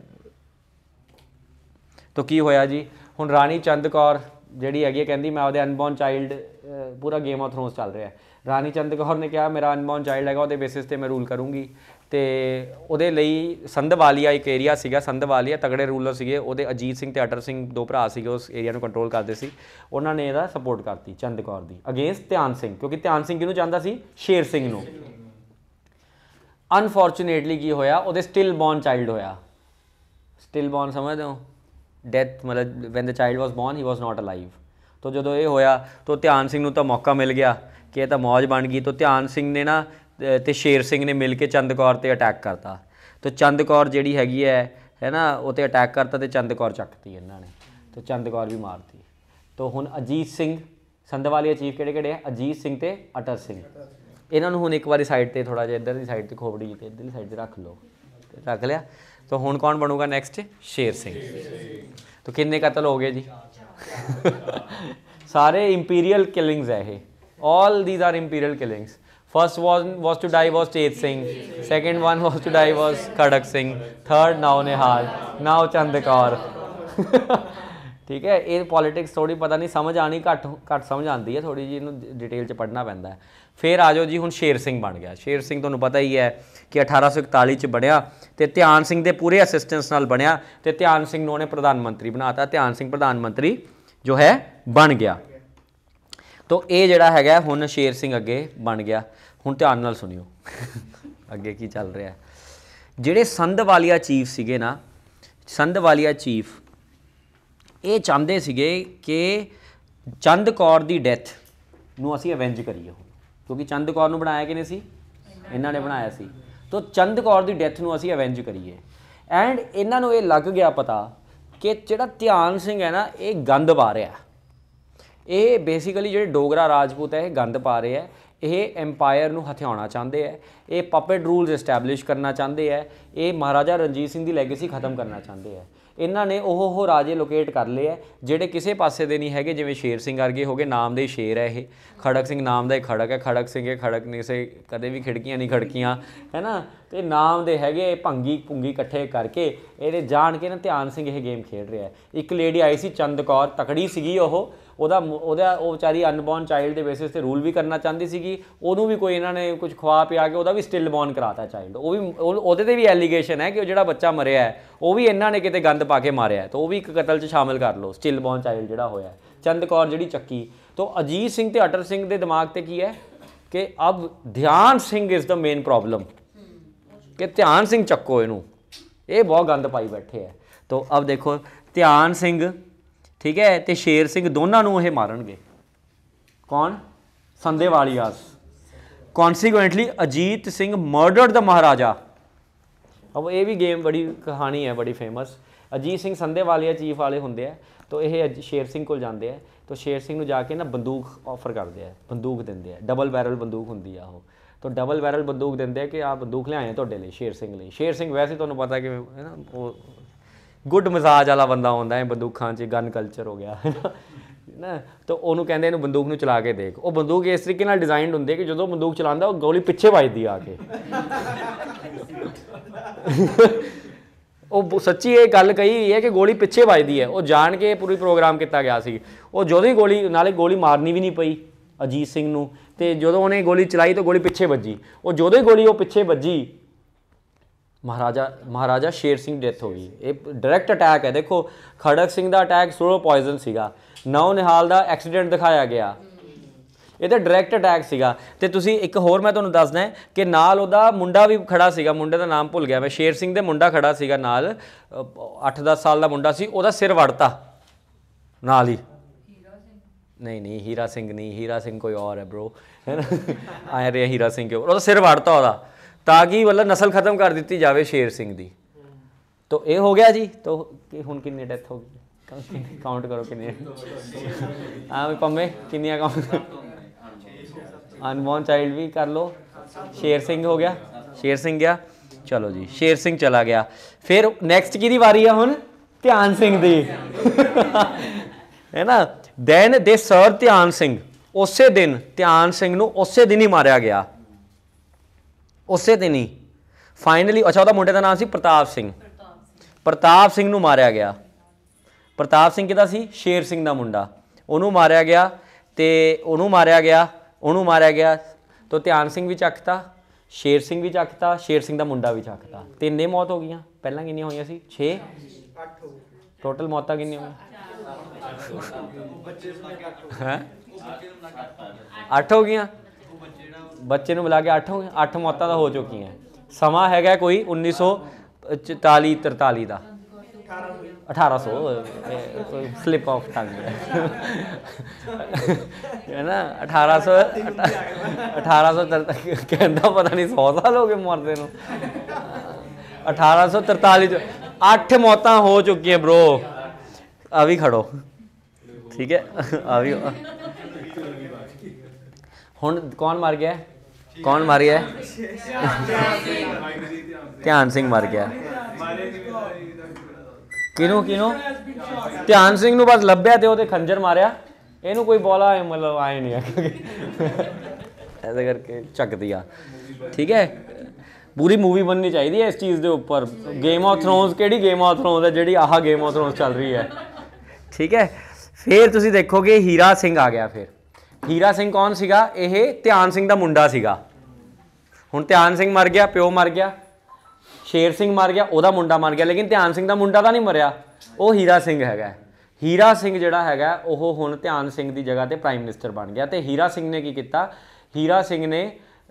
Speaker 1: ਤਾਂ ਕੀ ਹੋਇਆ ਜੀ ਹੁਣ ਰਾਣੀ ਚੰਦ ਕੌਰ ਜਿਹੜੀ ਹੈਗੀ ਕਹਿੰਦੀ ਮੈਂ ਆਪਦੇ ਅਨਬੋਰਨ ਚਾਈਲਡ ਪੂਰਾ ਗੇਮ ਆਫ ਥਰੋਨਸ ਚੱਲ ਰਿਹਾ ਰਾਣੀ ਚੰਦ ਕੌਰ ਨੇ ਕਿਹਾ ਮੇਰਾ ਅਨਬੋਰਨ ਚਾਈਲਡ ਹੈਗਾ ਉਹਦੇ ਬੇਸਿਸ ਤੇ ਮੈਂ ਰੂਲ ਕਰੂੰਗੀ ਤੇ ਉਹਦੇ ਲਈ ਸੰਧਵਾਲੀਆ ਇੱਕ ਏਰੀਆ ਸੀਗਾ ਸੰਧਵਾਲੀਆ ਤਗੜੇ ਰੂਲਰ ਸੀਗੇ ਉਹਦੇ ਅਜੀਤ ਸਿੰਘ ਤੇ ਅਟਰ ਸਿੰਘ ਦੋ ਭਰਾ ਸੀਗੇ ਉਸ ਏਰੀਆ ਨੂੰ ਕੰਟਰੋਲ ਕਰਦੇ ਸੀ ਉਹਨਾਂ ਨੇ ਇਹਦਾ ਸਪੋਰਟ ਕਰਤੀ ਚੰਦ ਦੀ ਅਗੇਂਸਟ ਧਿਆਨ ਸਿੰਘ ਕਿਉਂਕਿ ਧਿਆਨ ਸਿੰਘ ਕਿਹਨੂੰ ਜਾਂਦਾ ਸੀ ਸ਼ੇਰ ਸਿੰਘ ਨੂੰ ਅਨਫੋਰਚੂਨੇਟਲੀ ਕੀ ਹੋਇਆ ਉਹਦੇ ਸਟਿਲ ਬੌਰਨ ਚਾਈਲਡ ਹੋਇਆ ਸਟਿਲ ਬੌਰਨ ਸਮਝਦੇ ਹੋ ਡੈਥ ਮਤਲਬ when the child was born he was not alive ਤੋ ਜਦੋਂ ਇਹ ਹੋਇਆ ਤੋ ਧਿਆਨ ਸਿੰਘ ਨੂੰ ਤਾਂ ਮੌਕਾ ਮਿਲ ਗਿਆ ਕਿ ਇਹ ਤਾਂ ਮੌਜ ਬਣ ਗਈ ਤੋ ਧਿਆਨ ਸਿੰਘ ਨੇ ਨਾ ਤੇ ਸ਼ੇਰ ਸਿੰਘ ਨੇ ਮਿਲ ਕੇ ਚੰਦਕੌਰ ਤੇ ਅਟੈਕ ਕਰਤਾ ਤੇ ਚੰਦਕੌਰ ਜਿਹੜੀ ਹੈਗੀ ਹੈ ਹੈਨਾ ਉਹ ਤੇ ਅਟੈਕ ਕਰਤਾ ਤੇ ਚੰਦਕੌਰ ਚੱਕਤੀ ਇਹਨਾਂ ਨੇ ਤੇ ਚੰਦਕੌਰ ਵੀ ਮਾਰਤੀ ਤੋ ਹੁਣ ਅਜੀਤ ਸਿੰਘ ਸੰਧਵਾਲੀਆ ਚੀਫ ਕਿਹੜੇ ਕਿਹੜੇ ਆ ਅਜੀਤ ਸਿੰਘ ਤੇ ਅਟਰ ਸਿੰਘ ਇਹਨਾਂ ਨੂੰ ਹੁਣ ਇੱਕ ਵਾਰੀ ਸਾਈਡ ਤੇ ਥੋੜਾ ਜਿਹਾ ਇੱਧਰ ਦੀ ਸਾਈਡ ਤੇ ਖੋਪੜੀ ਤੇ ਇੱਧਰ ਦੀ ਸਾਈਡ ਤੇ ਰੱਖ ਲਓ ਰੱਖ ਲਿਆ ਤਾਂ ਹੁਣ ਕੌਣ ਬਣੂਗਾ ਨੈਕਸਟ ਸ਼ੇਰ ਸਿੰਘ ਤਾਂ ਕਿੰਨੇ ਕਤਲ ਹੋ ਗਏ ਜੀ ਸਾਰੇ ਇੰਪੀਰੀਅਲ ਕਿਲਿੰਗਸ ਹੈ ਇਹ all these are imperial killings First one was to die was Chet Singh second one was to die was Kharak Singh third now Nehal. ਨਾਉ ਚੰਦਕੌਰ ਠੀਕ ਹੈ ਇਹ ਪੋਲਿਟਿਕਸ ਥੋੜੀ ਪਤਾ ਨਹੀਂ ਸਮਝ ਆਣੀ ਘੱਟ ਘੱਟ ਸਮਝ ਆਉਂਦੀ ਹੈ ਥੋੜੀ ਜੀ ਇਹਨੂੰ ਡਿਟੇਲ ਚ ਪੜਨਾ ਪੈਂਦਾ ਫਿਰ ਆਜੋ ਜੀ ਹੁਣ ਸ਼ੇਰ ਸਿੰਘ ਬਣ ਗਿਆ ਸ਼ੇਰ ਸਿੰਘ ਤੁਹਾਨੂੰ ਪਤਾ ਹੀ ਹੈ ਕਿ 1841 ਚ ਬਣਿਆ ਤੇ ਧਿਆਨ ਸਿੰਘ ਦੇ ਪੂਰੇ ਅਸਿਸਟੈਂਸ ਨਾਲ ਬਣਿਆ ਤੇ ਧਿਆਨ ਸਿੰਘ ਨੂੰ ਉਹਨੇ ਪ੍ਰਧਾਨ ਮੰਤਰੀ ਬਣਾਤਾ ਧਿਆਨ ਸਿੰਘ ਪ੍ਰਧਾਨ ਮੰਤਰੀ ਜੋ ਹੈ ਬਣ ਗਿਆ ਤੋਂ ਇਹ ਜਿਹੜਾ ਹੈਗਾ ਹੁਣ ਸ਼ੇਰ ਸਿੰਘ ਅੱਗੇ ਬਣ ਗਿਆ ਹੁਣ ਧਿਆਨ ਨਾਲ ਸੁਣਿਓ ਅੱਗੇ ਕੀ ਚੱਲ ਰਿਹਾ ਜਿਹੜੇ ਸੰਧ ਵਾਲੀਆ ਚੀਫ ਸੀਗੇ ਨਾ ਸੰਧ ਵਾਲੀਆ ਚੀਫ ਇਹ ਚਾਹੁੰਦੇ ਸੀਗੇ ਕਿ ਚੰਦ ਕੌਰ ਦੀ ਡੈਥ ਨੂੰ ਅਸੀਂ ਅਵੈਂਜ ਕਰੀਏ ਹੁਣ ਕਿਉਂਕਿ ਚੰਦ ਕੌਰ ਨੂੰ ਬਣਾਇਆ ਕਿਨੇ ਸੀ ਇਹਨਾਂ ਨੇ ਬਣਾਇਆ ਸੀ ਤੋਂ ਚੰਦ ਕੌਰ ਦੀ ਡੈਥ ਨੂੰ ਅਸੀਂ ਅਵੈਂਜ ਕਰੀਏ ਐਂਡ ਇਹਨਾਂ ਨੂੰ ਇਹ ਲੱਗ ਗਿਆ ਪਤਾ ਕਿ ਜਿਹੜਾ ਧਿਆਨ ਸਿੰਘ ਹੈ ਨਾ ਇਹ ਗੰਦ ਪਾ ਰਿਹਾ ਇਹ ਬੇਸਿਕਲੀ ਜਿਹੜੇ ਡੋਗਰਾ ਰਾਜਪੂਤ ਹੈ ਇਹ ਗੰਦ ਪਾ ਰਹੇ ਹੈ ਇਹ ਐਮਪਾਇਰ ਨੂੰ ਹਥਿਆਉਣਾ ਚਾਹੁੰਦੇ ਹੈ ਇਹ ਪਪੇਟ ਰੂਲਸ ਐਸਟੈਬਲਿਸ਼ ਕਰਨਾ ਚਾਹੁੰਦੇ ਹੈ ਇਹ ਮਹਾਰਾਜਾ ਰਣਜੀਤ ਸਿੰਘ ਦੀ ਲੈਗੇਸੀ ਖਤਮ ਕਰਨਾ ਚਾਹੁੰਦੇ ਹੈ ਇਹਨਾਂ ਨੇ ਉਹ ਉਹ ਰਾਜੇ ਲੋਕੇਟ ਕਰ ਲਏ ਹੈ ਜਿਹੜੇ ਕਿਸੇ ਪਾਸੇ ਦੇ ਨਹੀਂ ਹੈਗੇ ਜਿਵੇਂ ਸ਼ੇਰ ਸਿੰਘ ਵਰਗੇ ਹੋਗੇ ਨਾਮ ਦੇ ਸ਼ੇਰ ਹੈ ਇਹ ਖੜਕ ਸਿੰਘ ਨਾਮ ਦਾ ਹੀ ਖੜਕ ਹੈ ਖੜਕ ਸਿੰਘ ਇਹ ਖੜਕ ਨਹੀਂ ਸੇ ਕਦੇ ਵੀ ਖਿੜਕੀਆਂ ਨਹੀਂ ਖੜਕੀਆਂ ਹੈ ਨਾ ਤੇ ਨਾਮ ਦੇ ਹੈਗੇ ਭੰਗੀ ਪੁੰਗੀ ਇਕੱਠੇ ਕਰਕੇ ਇਹਦੇ ਜਾਣ ਕੇ ਨਾ ਧਿਆਨ ਸਿੰਘ ਇਹ ਗੇਮ ਖੇਡ ਰਿਹਾ ਇੱਕ ਲੇਡੀ ਆਈ ਸੀ ਚੰਦ ਕੌਰ ਤਕੜੀ ਸੀਗੀ ਉਹ ਉਹਦਾ ਉਹਦਾ ਉਹ ਵਿਚਾਰੀ ਅਨਬੌਰਨ ਚਾਈਲਡ ਦੇ ਬੇਸਿਸ ਤੇ ਰੂਲ ਵੀ ਕਰਨਾ ਚਾਹੁੰਦੀ ਸੀਗੀ ਉਹਨੂੰ ਵੀ ਕੋਈ ਇਹਨਾਂ ਨੇ ਕੁਝ ਖਵਾ ਪਿਆ ਕੇ ਉਹਦਾ ਵੀ ਸਟਿਲ ਬੌਰਨ ਕਰਾਤਾ ਚਾਈਲਡ ਉਹ ਵੀ ਉਹਦੇ ਤੇ ਵੀ ਐਲੀਗੇਸ਼ਨ ਹੈ ਕਿ ਉਹ ਜਿਹੜਾ ਬੱਚਾ ਮਰਿਆ ਹੈ ਉਹ ਵੀ ਇਹਨਾਂ ਨੇ ਕਿਤੇ ਗੰਦ ਪਾ ਕੇ ਮਾਰਿਆ ਤਾਂ ਉਹ ਵੀ ਇੱਕ ਕਤਲ 'ਚ ਸ਼ਾਮਿਲ ਕਰ ਲਓ ਸਟਿਲ ਬੌਰਨ ਚਾਈਲਡ ਜਿਹੜਾ ਹੋਇਆ ਚੰਦ ਕੌਰ ਜਿਹੜੀ ਚੱਕੀ ਤਾਂ ਅਜੀਤ ਸਿੰਘ ਤੇ ਅਟਰ ਸਿੰਘ ਦੇ ਦਿਮਾਗ ਤੇ ਕੀ ਹੈ ਕਿ ਅਬ Dhian Singh is the main problem ਕਿ ਧਿਆਨ ਸਿੰਘ ਚੱਕੋ ਇਹਨੂੰ ਇਹ ਬਹੁਤ ਗੰਦ ਪਾਈ ਬੈਠੇ ਆ ਤਾਂ ਅਬ ਦੇਖੋ ਧਿਆਨ ਸਿੰਘ ਠੀਕ ਹੈ ਤੇ ਸ਼ੇਰ ਸਿੰਘ ਦੋਨਾਂ ਨੂੰ ਇਹ ਮਾਰਨਗੇ ਕੌਣ ਸੰਦੇਵਾਲੀਆਸ ਕੌਨਸੀਕੁਐਂਟਲੀ ਅਜੀਤ ਸਿੰਘ ਮਰਡਰਡ ਦਾ ਮਹਾਰਾਜਾ ਅਬ ਇਹ ਵੀ ਗੇਮ ਬੜੀ ਕਹਾਣੀ ਹੈ ਬੜੀ ਫੇਮਸ ਅਜੀਤ ਸਿੰਘ ਸੰਦੇਵਾਲੀਆ ਚੀਫ ਵਾਲੇ ਹੁੰਦੇ ਆ ਤੋ ਇਹ ਸ਼ੇਰ ਸਿੰਘ ਕੋਲ ਜਾਂਦੇ ਆ ਤੋ ਸ਼ੇਰ ਸਿੰਘ ਨੂੰ ਜਾ ਕੇ ਨਾ ਬੰਦੂਕ ਆਫਰ ਕਰਦੇ ਆ ਬੰਦੂਕ ਦਿੰਦੇ ਆ ਡਬਲ ਬੈਰਲ ਬੰਦੂਕ ਹੁੰਦੀ ਆ ਉਹ ਤੋ ਡਬਲ ਬੈਰਲ ਬੰਦੂਕ ਦਿੰਦੇ ਆ ਕਿ ਆ ਬੰਦੂਕ ਲਿਆਏ ਤੁਹਾਡੇ ਲਈ ਸ਼ੇਰ ਸਿੰਘ ਲਈ ਸ਼ੇਰ ਸਿੰਘ ਵੈਸੇ ਤੁਹਾਨੂੰ ਪਤਾ ਕਿ ਹੈ ਨਾ ਉਹ ਗੁੱਡ ਮਜ਼ਾਜ ਵਾਲਾ ਬੰਦਾ ਹੁੰਦਾ ਹੈ ਬੰਦੂਖਾਂ 'ਚ ਗਨ ਕਲਚਰ ਹੋ ਗਿਆ ਹੈ ਨਾ ਤਾਂ ਉਹਨੂੰ ਕਹਿੰਦੇ ਇਹਨੂੰ ਬੰਦੂਕ ਨੂੰ ਚਲਾ ਕੇ ਦੇਖ ਉਹ ਬੰਦੂਕ ਇਸ ਤਰੀਕੇ ਨਾਲ ਡਿਜ਼ਾਈਨਡ ਹੁੰਦੀ ਹੈ ਕਿ ਜਦੋਂ ਬੰਦੂਕ ਚਲਾਉਂਦਾ ਉਹ ਗੋਲੀ ਪਿੱਛੇ ਵੱਜਦੀ ਆ ਕੇ ਉਹ ਸੱਚੀ ਇਹ ਗੱਲ ਕਹੀ ਹੋਈ ਹੈ ਕਿ ਗੋਲੀ ਪਿੱਛੇ ਵੱਜਦੀ ਹੈ ਉਹ ਜਾਣ ਕੇ ਪੂਰੀ ਪ੍ਰੋਗਰਾਮ ਕੀਤਾ ਗਿਆ ਸੀ ਉਹ ਜਦੋਂ ਹੀ ਗੋਲੀ ਨਾਲੇ ਗੋਲੀ ਮਾਰਨੀ ਵੀ ਨਹੀਂ ਪਈ ਅਜੀਤ ਸਿੰਘ ਨੂੰ ਤੇ ਜਦੋਂ ਉਹਨੇ ਗੋਲੀ ਚਲਾਈ ਤਾਂ ਗੋਲੀ ਪਿੱਛੇ ਵੱਜੀ ਉਹ ਜਦੋਂ ਹੀ ਗੋਲੀ ਉਹ ਪਿੱਛੇ ਵੱਜੀ ਮਹਾਰਾਜਾ ਮਹਾਰਾਜਾ ਸ਼ੇਰ ਸਿੰਘ ਡੈਥ ਹੋ ਗਈ ਇਹ ਡਾਇਰੈਕਟ ਅਟੈਕ ਹੈ ਦੇਖੋ ਖੜਕ ਸਿੰਘ ਦਾ ਅਟੈਕ ਸੋਲੋ ਪੋਇਜ਼ਨ ਸੀਗਾ ਨੌ ਨਿਹਾਲ ਦਾ ਐਕਸੀਡੈਂਟ ਦਿਖਾਇਆ ਗਿਆ ਇਹ ਤਾਂ ਡਾਇਰੈਕਟ ਅਟੈਕ ਸੀਗਾ ਤੇ ਤੁਸੀਂ ਇੱਕ ਹੋਰ ਮੈਂ ਤੁਹਾਨੂੰ ਦੱਸਦਾ ਕਿ ਨਾਲ ਉਹਦਾ ਮੁੰਡਾ ਵੀ ਖੜਾ ਸੀਗਾ ਮੁੰਡੇ ਦਾ ਨਾਮ ਭੁੱਲ ਗਿਆ ਮੈਂ ਸ਼ੇਰ ਸਿੰਘ ਦੇ ਮੁੰਡਾ ਖੜਾ ਸੀਗਾ ਨਾਲ 8-10 ਸਾਲ ਦਾ ਮੁੰਡਾ ਸੀ ਉਹਦਾ ਸਿਰ ਵੜਤਾ ਨਾਲ ਹੀ ਨਹੀਂ ਨਹੀਂ ਹੀਰਾ ਸਿੰਘ ਨਹੀਂ ਹੀਰਾ ਸਿੰਘ ਕੋਈ ਹੋਰ ਹੈ bro ਹੈ ਨਾ ਆਇਆ ਰਿਹਾ ਹੀਰਾ ਸਿੰਘ ਉਹਦਾ ਸਿਰ ਵੜਤਾ ਉਹਦਾ ਤਾਂ ਕਿ ਮਤਲਬ ਨਸਲ ਖਤਮ ਕਰ ਦਿੱਤੀ ਜਾਵੇ ਸ਼ੇਰ ਸਿੰਘ ਦੀ ਤੋ ਇਹ ਹੋ ਗਿਆ ਜੀ ਤੋ ਹੁਣ ਕਿੰਨੇ ਡੈਥ ਹੋ ਗਈ ਕਾਊਂਟ ਕਰੋ ਕਿੰਨੇ ਆ ਵੀ ਪੰਮੇ ਕਿੰਨੀਆਂ ਕਾਊਂਟ ਅਨਮੋਨ ਚਾਈਲਡ ਵੀ ਕਰ ਲੋ ਸ਼ੇਰ ਸਿੰਘ ਹੋ ਗਿਆ ਸ਼ੇਰ ਸਿੰਘ ਗਿਆ ਚਲੋ ਜੀ ਸ਼ੇਰ ਸਿੰਘ ਚਲਾ ਗਿਆ ਫਿਰ ਨੈਕਸਟ ਕੀ ਦੀ ਵਾਰੀ ਆ ਹੁਣ ਧਿਆਨ ਸਿੰਘ ਦੀ ਹੈ ਨਾ ਦੈਨ ਦੇ ਸਰ ਧਿਆਨ ਸਿੰਘ ਉਸੇ ਦਿਨ ਧਿਆਨ ਸਿੰਘ ਨੂੰ ਉਸੇ ਦਿਨ ਹੀ ਮਾਰਿਆ ਗਿਆ ਉਸੇ ਦਿਨ ਹੀ ਫਾਈਨਲੀ ਅੱਛਾ ਉਹਦਾ ਮੁੰਡੇ ਦਾ ਨਾਮ ਸੀ ਪ੍ਰਤਾਪ ਸਿੰਘ ਪ੍ਰਤਾਪ ਸਿੰਘ ਨੂੰ ਮਾਰਿਆ ਗਿਆ ਪ੍ਰਤਾਪ ਸਿੰਘ ਕਿਹਦਾ ਸੀ ਸ਼ੇਰ ਸਿੰਘ ਦਾ ਮੁੰਡਾ ਉਹਨੂੰ ਮਾਰਿਆ ਗਿਆ ਤੇ ਉਹਨੂੰ ਮਾਰਿਆ ਗਿਆ ਉਹਨੂੰ ਮਾਰਿਆ ਗਿਆ ਤੋ ਧਿਆਨ ਸਿੰਘ ਵੀ ਚੱਕਤਾ ਸ਼ੇਰ ਸਿੰਘ ਵੀ ਚੱਕਤਾ ਸ਼ੇਰ ਸਿੰਘ ਦਾ ਮੁੰਡਾ ਵੀ ਚੱਕਤਾ ਤਿੰਨੇ ਮੌਤ ਹੋ ਗਈਆਂ ਪਹਿਲਾਂ ਕਿੰਨੀਆਂ ਹੋਈਆਂ ਸੀ 6 8 ਹੋ ਗਈਆਂ ਟੋਟਲ ਮੌਤਾਂ ਕਿੰਨੀਆਂ ਹੋਈਆਂ ਬੱਚੇ ਸੁਣਾ ਕੇ 8 ਹੋ ਗਈਆਂ 8 ਹੋ ਗਈਆਂ ਬੱਚੇ ਨੂੰ ਮਿਲਾ ਕੇ 8 ਹੋ ਗਏ 8 ਮੌਤਾਂ ਦਾ ਹੋ ਚੁੱਕੀਆਂ ਸਮਾਂ ਹੈਗਾ ਕੋਈ 1944 43 ਦਾ 1800 ਸਲਿਪ ਆਫ ਟੰਗ ਹੈ ਨਾ 1800 1800 ਕਹਿੰਦਾ ਪਤਾ ਨਹੀਂ 100 ਸਾਲ ਹੋ ਗਏ ਮਰਦੇ ਨੂੰ 1843 ਚ 8 ਮੌਤਾਂ ਹੋ ਚੁੱਕੀਆਂ ਬ్రో ਆ ਵੀ ਖੜੋ ਠੀਕ ਹੈ ਆ ਵੀ ਹੁਣ ਕੌਣ ਮਰ ਗਿਆ ਕੌਣ ਮਰ ਗਿਆ ਧਿਆਨ ਸਿੰਘ ਮਰ ਗਿਆ ਕਿਨੂੰ ਕਿਨੂੰ ਧਿਆਨ ਸਿੰਘ ਨੂੰ ਬਸ ਲੱਭਿਆ ਤੇ ਉਹਦੇ ਖੰਜਰ ਮਾਰਿਆ ਇਹਨੂੰ ਕੋਈ ਬੋਲਾ ਮਤਲਬ ਆਏ ਨਹੀਂ ਐਸੇ ਕਰਕੇ ਚੱਕ ਦਿਆ ਠੀਕ ਹੈ ਪੂਰੀ ਮੂਵੀ ਬਣਨੀ ਚਾਹੀਦੀ ਹੈ ਇਸ ਚੀਜ਼ ਦੇ ਉੱਪਰ ਗੇਮ ਆਫ ਥਰੋਨਸ ਕਿਹੜੀ ਗੇਮ ਆਫ ਥਰੋਨਸ ਹੈ ਜਿਹੜੀ ਆਹ ਗੇਮ ਆਫ ਥਰੋਨਸ ਚੱਲ ਰਹੀ ਹੈ ਠੀਕ ਹੈ ਫਿਰ ਤੁਸੀਂ ਦੇਖੋਗੇ ਹੀਰਾ ਸਿੰਘ ਆ ਗਿਆ ਫਿਰ ਹੀਰਾ ਸਿੰਘ ਕੌਣ ਸੀਗਾ ਇਹ ਧਿਆਨ ਸਿੰਘ ਦਾ ਮੁੰਡਾ ਸੀਗਾ ਹੁਣ ਧਿਆਨ ਸਿੰਘ ਮਰ ਗਿਆ ਪਿਓ ਮਰ ਗਿਆ ਸ਼ੇਰ ਸਿੰਘ ਮਰ ਗਿਆ ਉਹਦਾ ਮੁੰਡਾ ਮਰ ਗਿਆ ਲੇਕਿਨ ਧਿਆਨ ਸਿੰਘ ਦਾ ਮੁੰਡਾ ਤਾਂ ਨਹੀਂ ਮਰਿਆ ਉਹ ਹੀਰਾ ਸਿੰਘ ਹੈਗਾ ਹੀਰਾ ਸਿੰਘ ਜਿਹੜਾ ਹੈਗਾ ਉਹ ਹੁਣ ਧਿਆਨ ਸਿੰਘ ਦੀ ਜਗ੍ਹਾ ਤੇ ਪ੍ਰਾਈਮ ਮਿਨਿਸਟਰ ਬਣ ਗਿਆ ਤੇ ਹੀਰਾ ਸਿੰਘ ਨੇ ਕੀ ਕੀਤਾ ਹੀਰਾ ਸਿੰਘ ਨੇ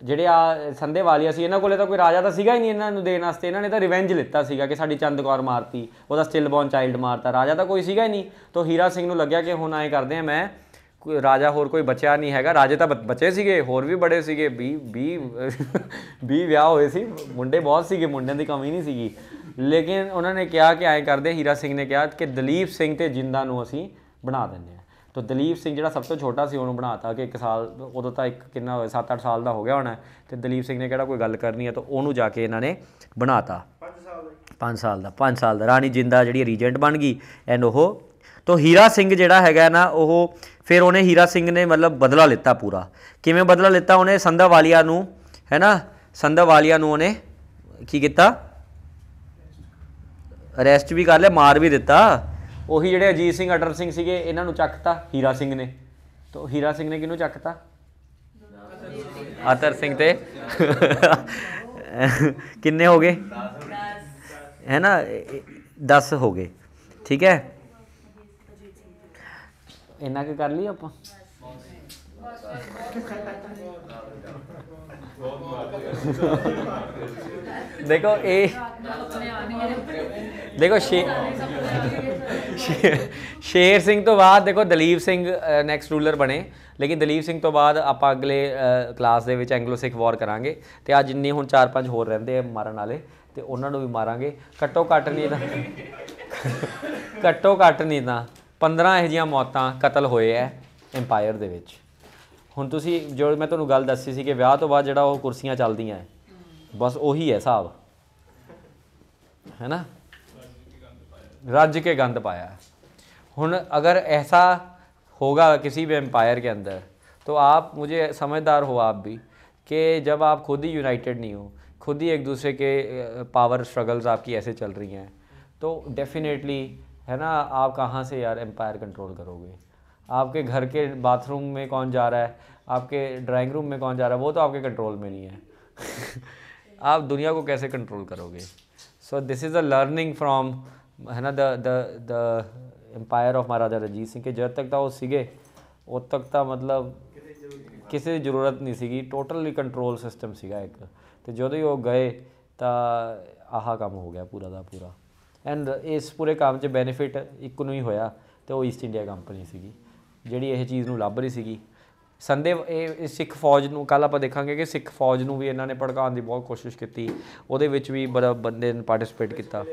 Speaker 1: ਜਿਹੜੇ ਆ ਸੰਦੇ ਵਾਲੀਆ ਸੀ ਇਹਨਾਂ ਕੋਲੇ ਤਾਂ ਕੋਈ ਰਾਜਾ ਤਾਂ ਸੀਗਾ ਹੀ ਨਹੀਂ ਇਹਨਾਂ ਨੂੰ ਦੇਣ ਵਾਸਤੇ ਇਹਨਾਂ ਨੇ ਤਾਂ ਰਿਵੈਂਜ ਲਿੱਤਾ ਸੀਗਾ ਕਿ ਸਾਡੀ ਚੰਦ ਕੌਰ ਮਾਰਤੀ ਉਹਦਾ ਸਟਿਲ ਬੌਨ ਚਾਈਲਡ ਮਾਰਤਾ ਰਾਜਾ ਤਾਂ ਕੋਈ ਸੀਗਾ ਹੀ ਨਹੀਂ ਤੋਂ ਹੀਰਾ ਸਿੰਘ ਨੂੰ ਲੱਗਿਆ ਕਿ ਹੁਣ ਐਂ ਕਰਦੇ ਆ ਮੈਂ ਕੋਈ ਰਾਜਾ ਹੋਰ ਕੋਈ ਬਚਿਆ ਨਹੀਂ ਹੈਗਾ ਰਾਜੇ ਤਾਂ ਬਚੇ ਸੀਗੇ ਹੋਰ ਵੀ ਬੜੇ ਸੀਗੇ 20 20 20 ਵਿਆਹ ਹੋਏ ਸੀ ਮੁੰਡੇ ਬਹੁਤ ਸੀਗੇ ਮੁੰਡਿਆਂ ਦੀ ਕਮੀ ਨਹੀਂ ਸੀਗੀ ਲੇਕਿਨ ਉਹਨਾਂ ਨੇ ਕਿਹਾ ਕਿ ਐਂ ਕਰਦੇ ਹੀਰਾ ਸਿੰਘ ਨੇ ਕਿਹਾ ਕਿ ਦਲੀਪ ਸਿੰਘ ਤੇ ਜਿੰਦਾ ਨੂੰ ਅਸੀਂ ਬਣਾ ਦਿੰਦੇ ਆ ਤਾਂ ਦਲੀਪ ਸਿੰਘ ਜਿਹੜਾ ਸਭ ਤੋਂ ਛੋਟਾ ਸੀ ਉਹਨੂੰ ਬਣਾਤਾ ਕਿ ਇੱਕ ਸਾਲ ਉਦੋਂ ਤਾਂ ਇੱਕ ਕਿੰਨਾ ਹੋਇਆ 7-8 ਸਾਲ ਦਾ ਹੋ ਗਿਆ ਹੋਣਾ ਤੇ ਦਲੀਪ ਸਿੰਘ ਨੇ ਕਿਹੜਾ ਕੋਈ ਗੱਲ ਕਰਨੀ ਹੈ ਤਾਂ ਉਹਨੂੰ ਜਾ ਕੇ ਇਹਨਾਂ ਨੇ ਬਣਾਤਾ 5 ਸਾਲ ਦਾ 5 ਸਾਲ ਦਾ 5 ਸਾਲ ਦਾ ਰਾਣੀ ਜਿੰਦਾ ਜਿਹੜੀ ਰੀਜੈਂਟ ਬਣ ਗਈ ਐਂਡ ਉਹ ਤੋਂ ਹੀਰਾ ਸਿੰਘ ਜਿਹੜਾ ਹੈਗਾ ਨਾ ਉਹ ਫਿਰ ਉਹਨੇ ਹੀਰਾ ਸਿੰਘ ਨੇ ਮਤਲਬ ਬਦਲਾ ਲਿੱਤਾ ਪੂਰਾ ਕਿਵੇਂ ਬਦਲਾ ਲਿੱਤਾ ਉਹਨੇ ਸੰਧਾ ਵਾਲੀਆ ਨੂੰ ਹੈਨਾ ਸੰਧਾ ਵਾਲੀਆ ਨੂੰ ਉਹਨੇ ਕੀ ਕੀਤਾ ਅਰੈਸਟ ਵੀ ਕਰ ਲਿਆ ਮਾਰ ਵੀ ਦਿੱਤਾ ਉਹੀ ਜਿਹੜੇ ਅਜੀਤ ਸਿੰਘ ਅਟਰ ਸਿੰਘ ਸੀਗੇ ਇਹਨਾਂ ਨੂੰ ਚੱਕਤਾ ਹੀਰਾ ਸਿੰਘ ਨੇ ਤੋ ਹੀਰਾ ਸਿੰਘ ਨੇ ਕਿਹਨੂੰ ਚੱਕਤਾ ਅਟਰ ਸਿੰਘ ਤੇ ਕਿੰਨੇ ਹੋ ਗਏ ਹੈਨਾ 10 ਹੋ ਗਏ ਠੀਕ ਹੈ ਇੰਨਾ ਕੁ ਕਰ ਲਈ ਆਪਾਂ ਦੇਖੋ ਇਹ ਦੇਖੋ ਸ਼ੇਰ ਸਿੰਘ ਤੋਂ ਬਾਅਦ ਦੇਖੋ ਦਲੀਪ ਸਿੰਘ ਨੈਕਸਟ ਰੂਲਰ ਬਣੇ ਲੇਕਿਨ ਦਲੀਪ ਸਿੰਘ ਤੋਂ ਬਾਅਦ ਆਪਾਂ ਅਗਲੇ ਕਲਾਸ ਦੇ ਵਿੱਚ ਐਂਗਲੋ ਸਿੱਖ ਵਾਰ ਕਰਾਂਗੇ ਤੇ ਅੱਜ ਜਿੰਨੇ ਹੁਣ 4-5 ਹੋਰ ਰਹਿੰਦੇ ਆ ਮਾਰਨ ਵਾਲੇ ਤੇ ਉਹਨਾਂ ਨੂੰ ਵੀ ਮਾਰਾਂਗੇ ਕਟੋ ਕੱਟ ਨਹੀਂ ਤਾਂ ਕਟੋ ਕੱਟ ਨਹੀਂ ਤਾਂ 15 ਇਹੋ ਜੀਆਂ ਮੌਤਾਂ ਕਤਲ ਹੋਏ ਐ ਐਮਪਾਇਰ ਦੇ ਵਿੱਚ ਹੁਣ ਤੁਸੀਂ ਜੋ ਮੈਂ ਤੁਹਾਨੂੰ ਗੱਲ ਦੱਸੀ ਸੀ ਕਿ ਵਿਆਹ ਤੋਂ ਬਾਅਦ ਜਿਹੜਾ ਉਹ ਕੁਰਸੀਆਂ ਚੱਲਦੀਆਂ ਐ ਬਸ ਉਹੀ ਐ ਹਿਸਾਬ ਹੈਨਾ ਰਾਜ ਕੇ ਗੰਦ ਪਾਇਆ ਹੁਣ ਅਗਰ ਐਸਾ ਹੋਗਾ ਕਿਸੇ ਵੀ ਐਮਪਾਇਰ ਕੇ ਅੰਦਰ ਤੋ ਆਪ मुझे ਸਮਝਦਾਰ ਹੋ ਆਪ ਵੀ ਕਿ ਜਬ ਆਪ ਖੁਦ ਹੀ ਯੂਨਾਈਟਿਡ ਨਹੀਂ ਹੋ ਖੁਦ ਹੀ ਇੱਕ ਦੂਸਰੇ ਕੇ ਪਾਵਰ ਸਟਰਗਲਸ ਆਪਕੀ ਐਸੇ ਚੱਲ ਰਹੀਆਂ ਹੈ ਤੋ ਡੈਫੀਨੇਟਲੀ है ना आप कहाँ से यार एम्पायर कंट्रोल करोगे आपके घर के बाथरूम में कौन जा रहा है आपके ड्राइंग रूम में कौन जा रहा है वो तो आपके कंट्रोल में नहीं है आप दुनिया को कैसे कंट्रोल करोगे so this is a learning from है ना the the the empire of Maharaja Ranjit Singh के जब तक था वो सीगे उद तक था मतलब किसी की जरूरत नहीं सी टोटली कंट्रोल सिस्टम ਸੀਗਾ एक तो जो तो ही वो गए तो ਆਹ ਕੰਮ हो गया पूरा का पूरा ਐਂਡ ਇਸ ਪੂਰੇ ਕੰਮ 'ਚ ਬੈਨੀਫਿਟ ਇੱਕ ਨੂੰ ਹੀ ਹੋਇਆ ਤੇ ਉਹ ਈਸਟ ਇੰਡੀਆ ਕੰਪਨੀ ਸੀਗੀ ਜਿਹੜੀ ਇਹ ਚੀਜ਼ ਨੂੰ ਲੱਭ ਰਹੀ ਸੀਗੀ ਸੰਦੇ ਇਹ ਸਿੱਖ ਫੌਜ ਨੂੰ ਕੱਲ ਆਪਾਂ ਦੇਖਾਂਗੇ ਕਿ ਸਿੱਖ ਫੌਜ ਨੂੰ ਵੀ ਇਹਨਾਂ ਨੇ ਭੜਕਾਉਣ ਦੀ ਬਹੁਤ ਕੋਸ਼ਿਸ਼ ਕੀਤੀ ਉਹਦੇ ਵਿੱਚ ਵੀ ਬੜਾ ਬੰਦੇ ਨੇ ਪਾਰਟਿਸਿਪੇਟ ਕੀਤਾ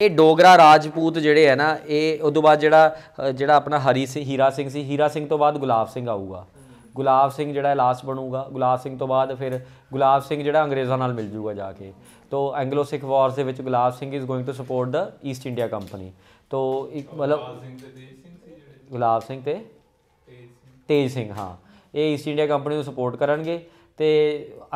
Speaker 1: ਇਹ ਡੋਗਰਾ ਰਾਜਪੂਤ ਜਿਹੜੇ ਹੈ ਨਾ ਇਹ ਉਦੋਂ ਬਾਅਦ ਜਿਹੜਾ ਜਿਹੜਾ ਆਪਣਾ ਹਰੀ ਸਿੰਘ ਹੀਰਾ ਸਿੰਘ ਸੀ ਹੀਰਾ ਸਿੰਘ ਤੋਂ ਬਾਅਦ ਗੁਲਾਬ ਸਿੰਘ ਆਊਗਾ ਗੁਲਾਬ ਸਿੰਘ ਜਿਹੜਾ ਲਾਸਟ ਬਣੂਗਾ ਗੁਲਾਬ ਸਿੰਘ ਤੋਂ ਬਾਅਦ ਫਿਰ ਗੁਲਾਬ ਸਿੰਘ ਜਿਹੜਾ ਅੰਗਰੇਜ਼ਾਂ ਨਾਲ ਮਿਲ ਜੂਗਾ ਜਾ ਕੇ ਤੋ ਐਂਗਲੋ ਸਿੱਖ ਵਾਰਸ ਦੇ ਵਿੱਚ Gulab Singh is going to support the East India Company ਤੋਂ ਇੱਕ ਮਤਲਬ ਗੁਲਾਬ ਸਿੰਘ ਤੇ ਤੇਜ ਸਿੰਘ ਹਾਂ ਇਹ ਈਸਟ ਇੰਡੀਆ ਕੰਪਨੀ ਨੂੰ ਸਪੋਰਟ ਕਰਨਗੇ ਤੇ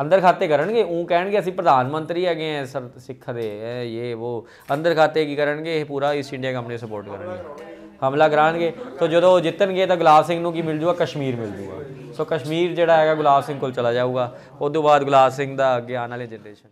Speaker 1: ਅੰਦਰ ਖਾਤੇ ਕਰਨਗੇ ਉਹ ਕਹਿਣਗੇ ਅਸੀਂ ਪ੍ਰਧਾਨ ਮੰਤਰੀ ਹੈਗੇ ਆ ਸਰ ਸਿੱਖ ਦੇ ਇਹ ਉਹ ਅੰਦਰ ਖਾਤੇ ਕੀ ਕਰਨਗੇ ਇਹ ਪੂਰਾ ਈਸਟ ਇੰਡੀਆ ਕੰਪਨੀ ਸਪੋਰਟ ਕਰਨਗੇ ਹਮਲਾ ਕਰਾਣਗੇ ਤਾਂ ਜਦੋਂ ਜਿੱਤਣਗੇ ਤਾਂ ਗੁਲਾਬ ਸਿੰਘ ਨੂੰ ਕੀ ਮਿਲ ਜੂਗਾ ਕਸ਼ਮੀਰ ਮਿਲ ਜੂਗਾ ਸੋ ਕਸ਼ਮੀਰ ਜਿਹੜਾ ਹੈਗਾ ਗੁਲਾਬ ਸਿੰਘ ਕੋਲ ਚਲਾ ਜਾਊਗਾ ਉਸ ਤੋਂ ਬਾਅਦ ਗੁਲਾਬ ਸਿੰਘ ਦਾ ਅੱਗੇ ਆਉਣ ਜਨਰੇਸ਼ਨ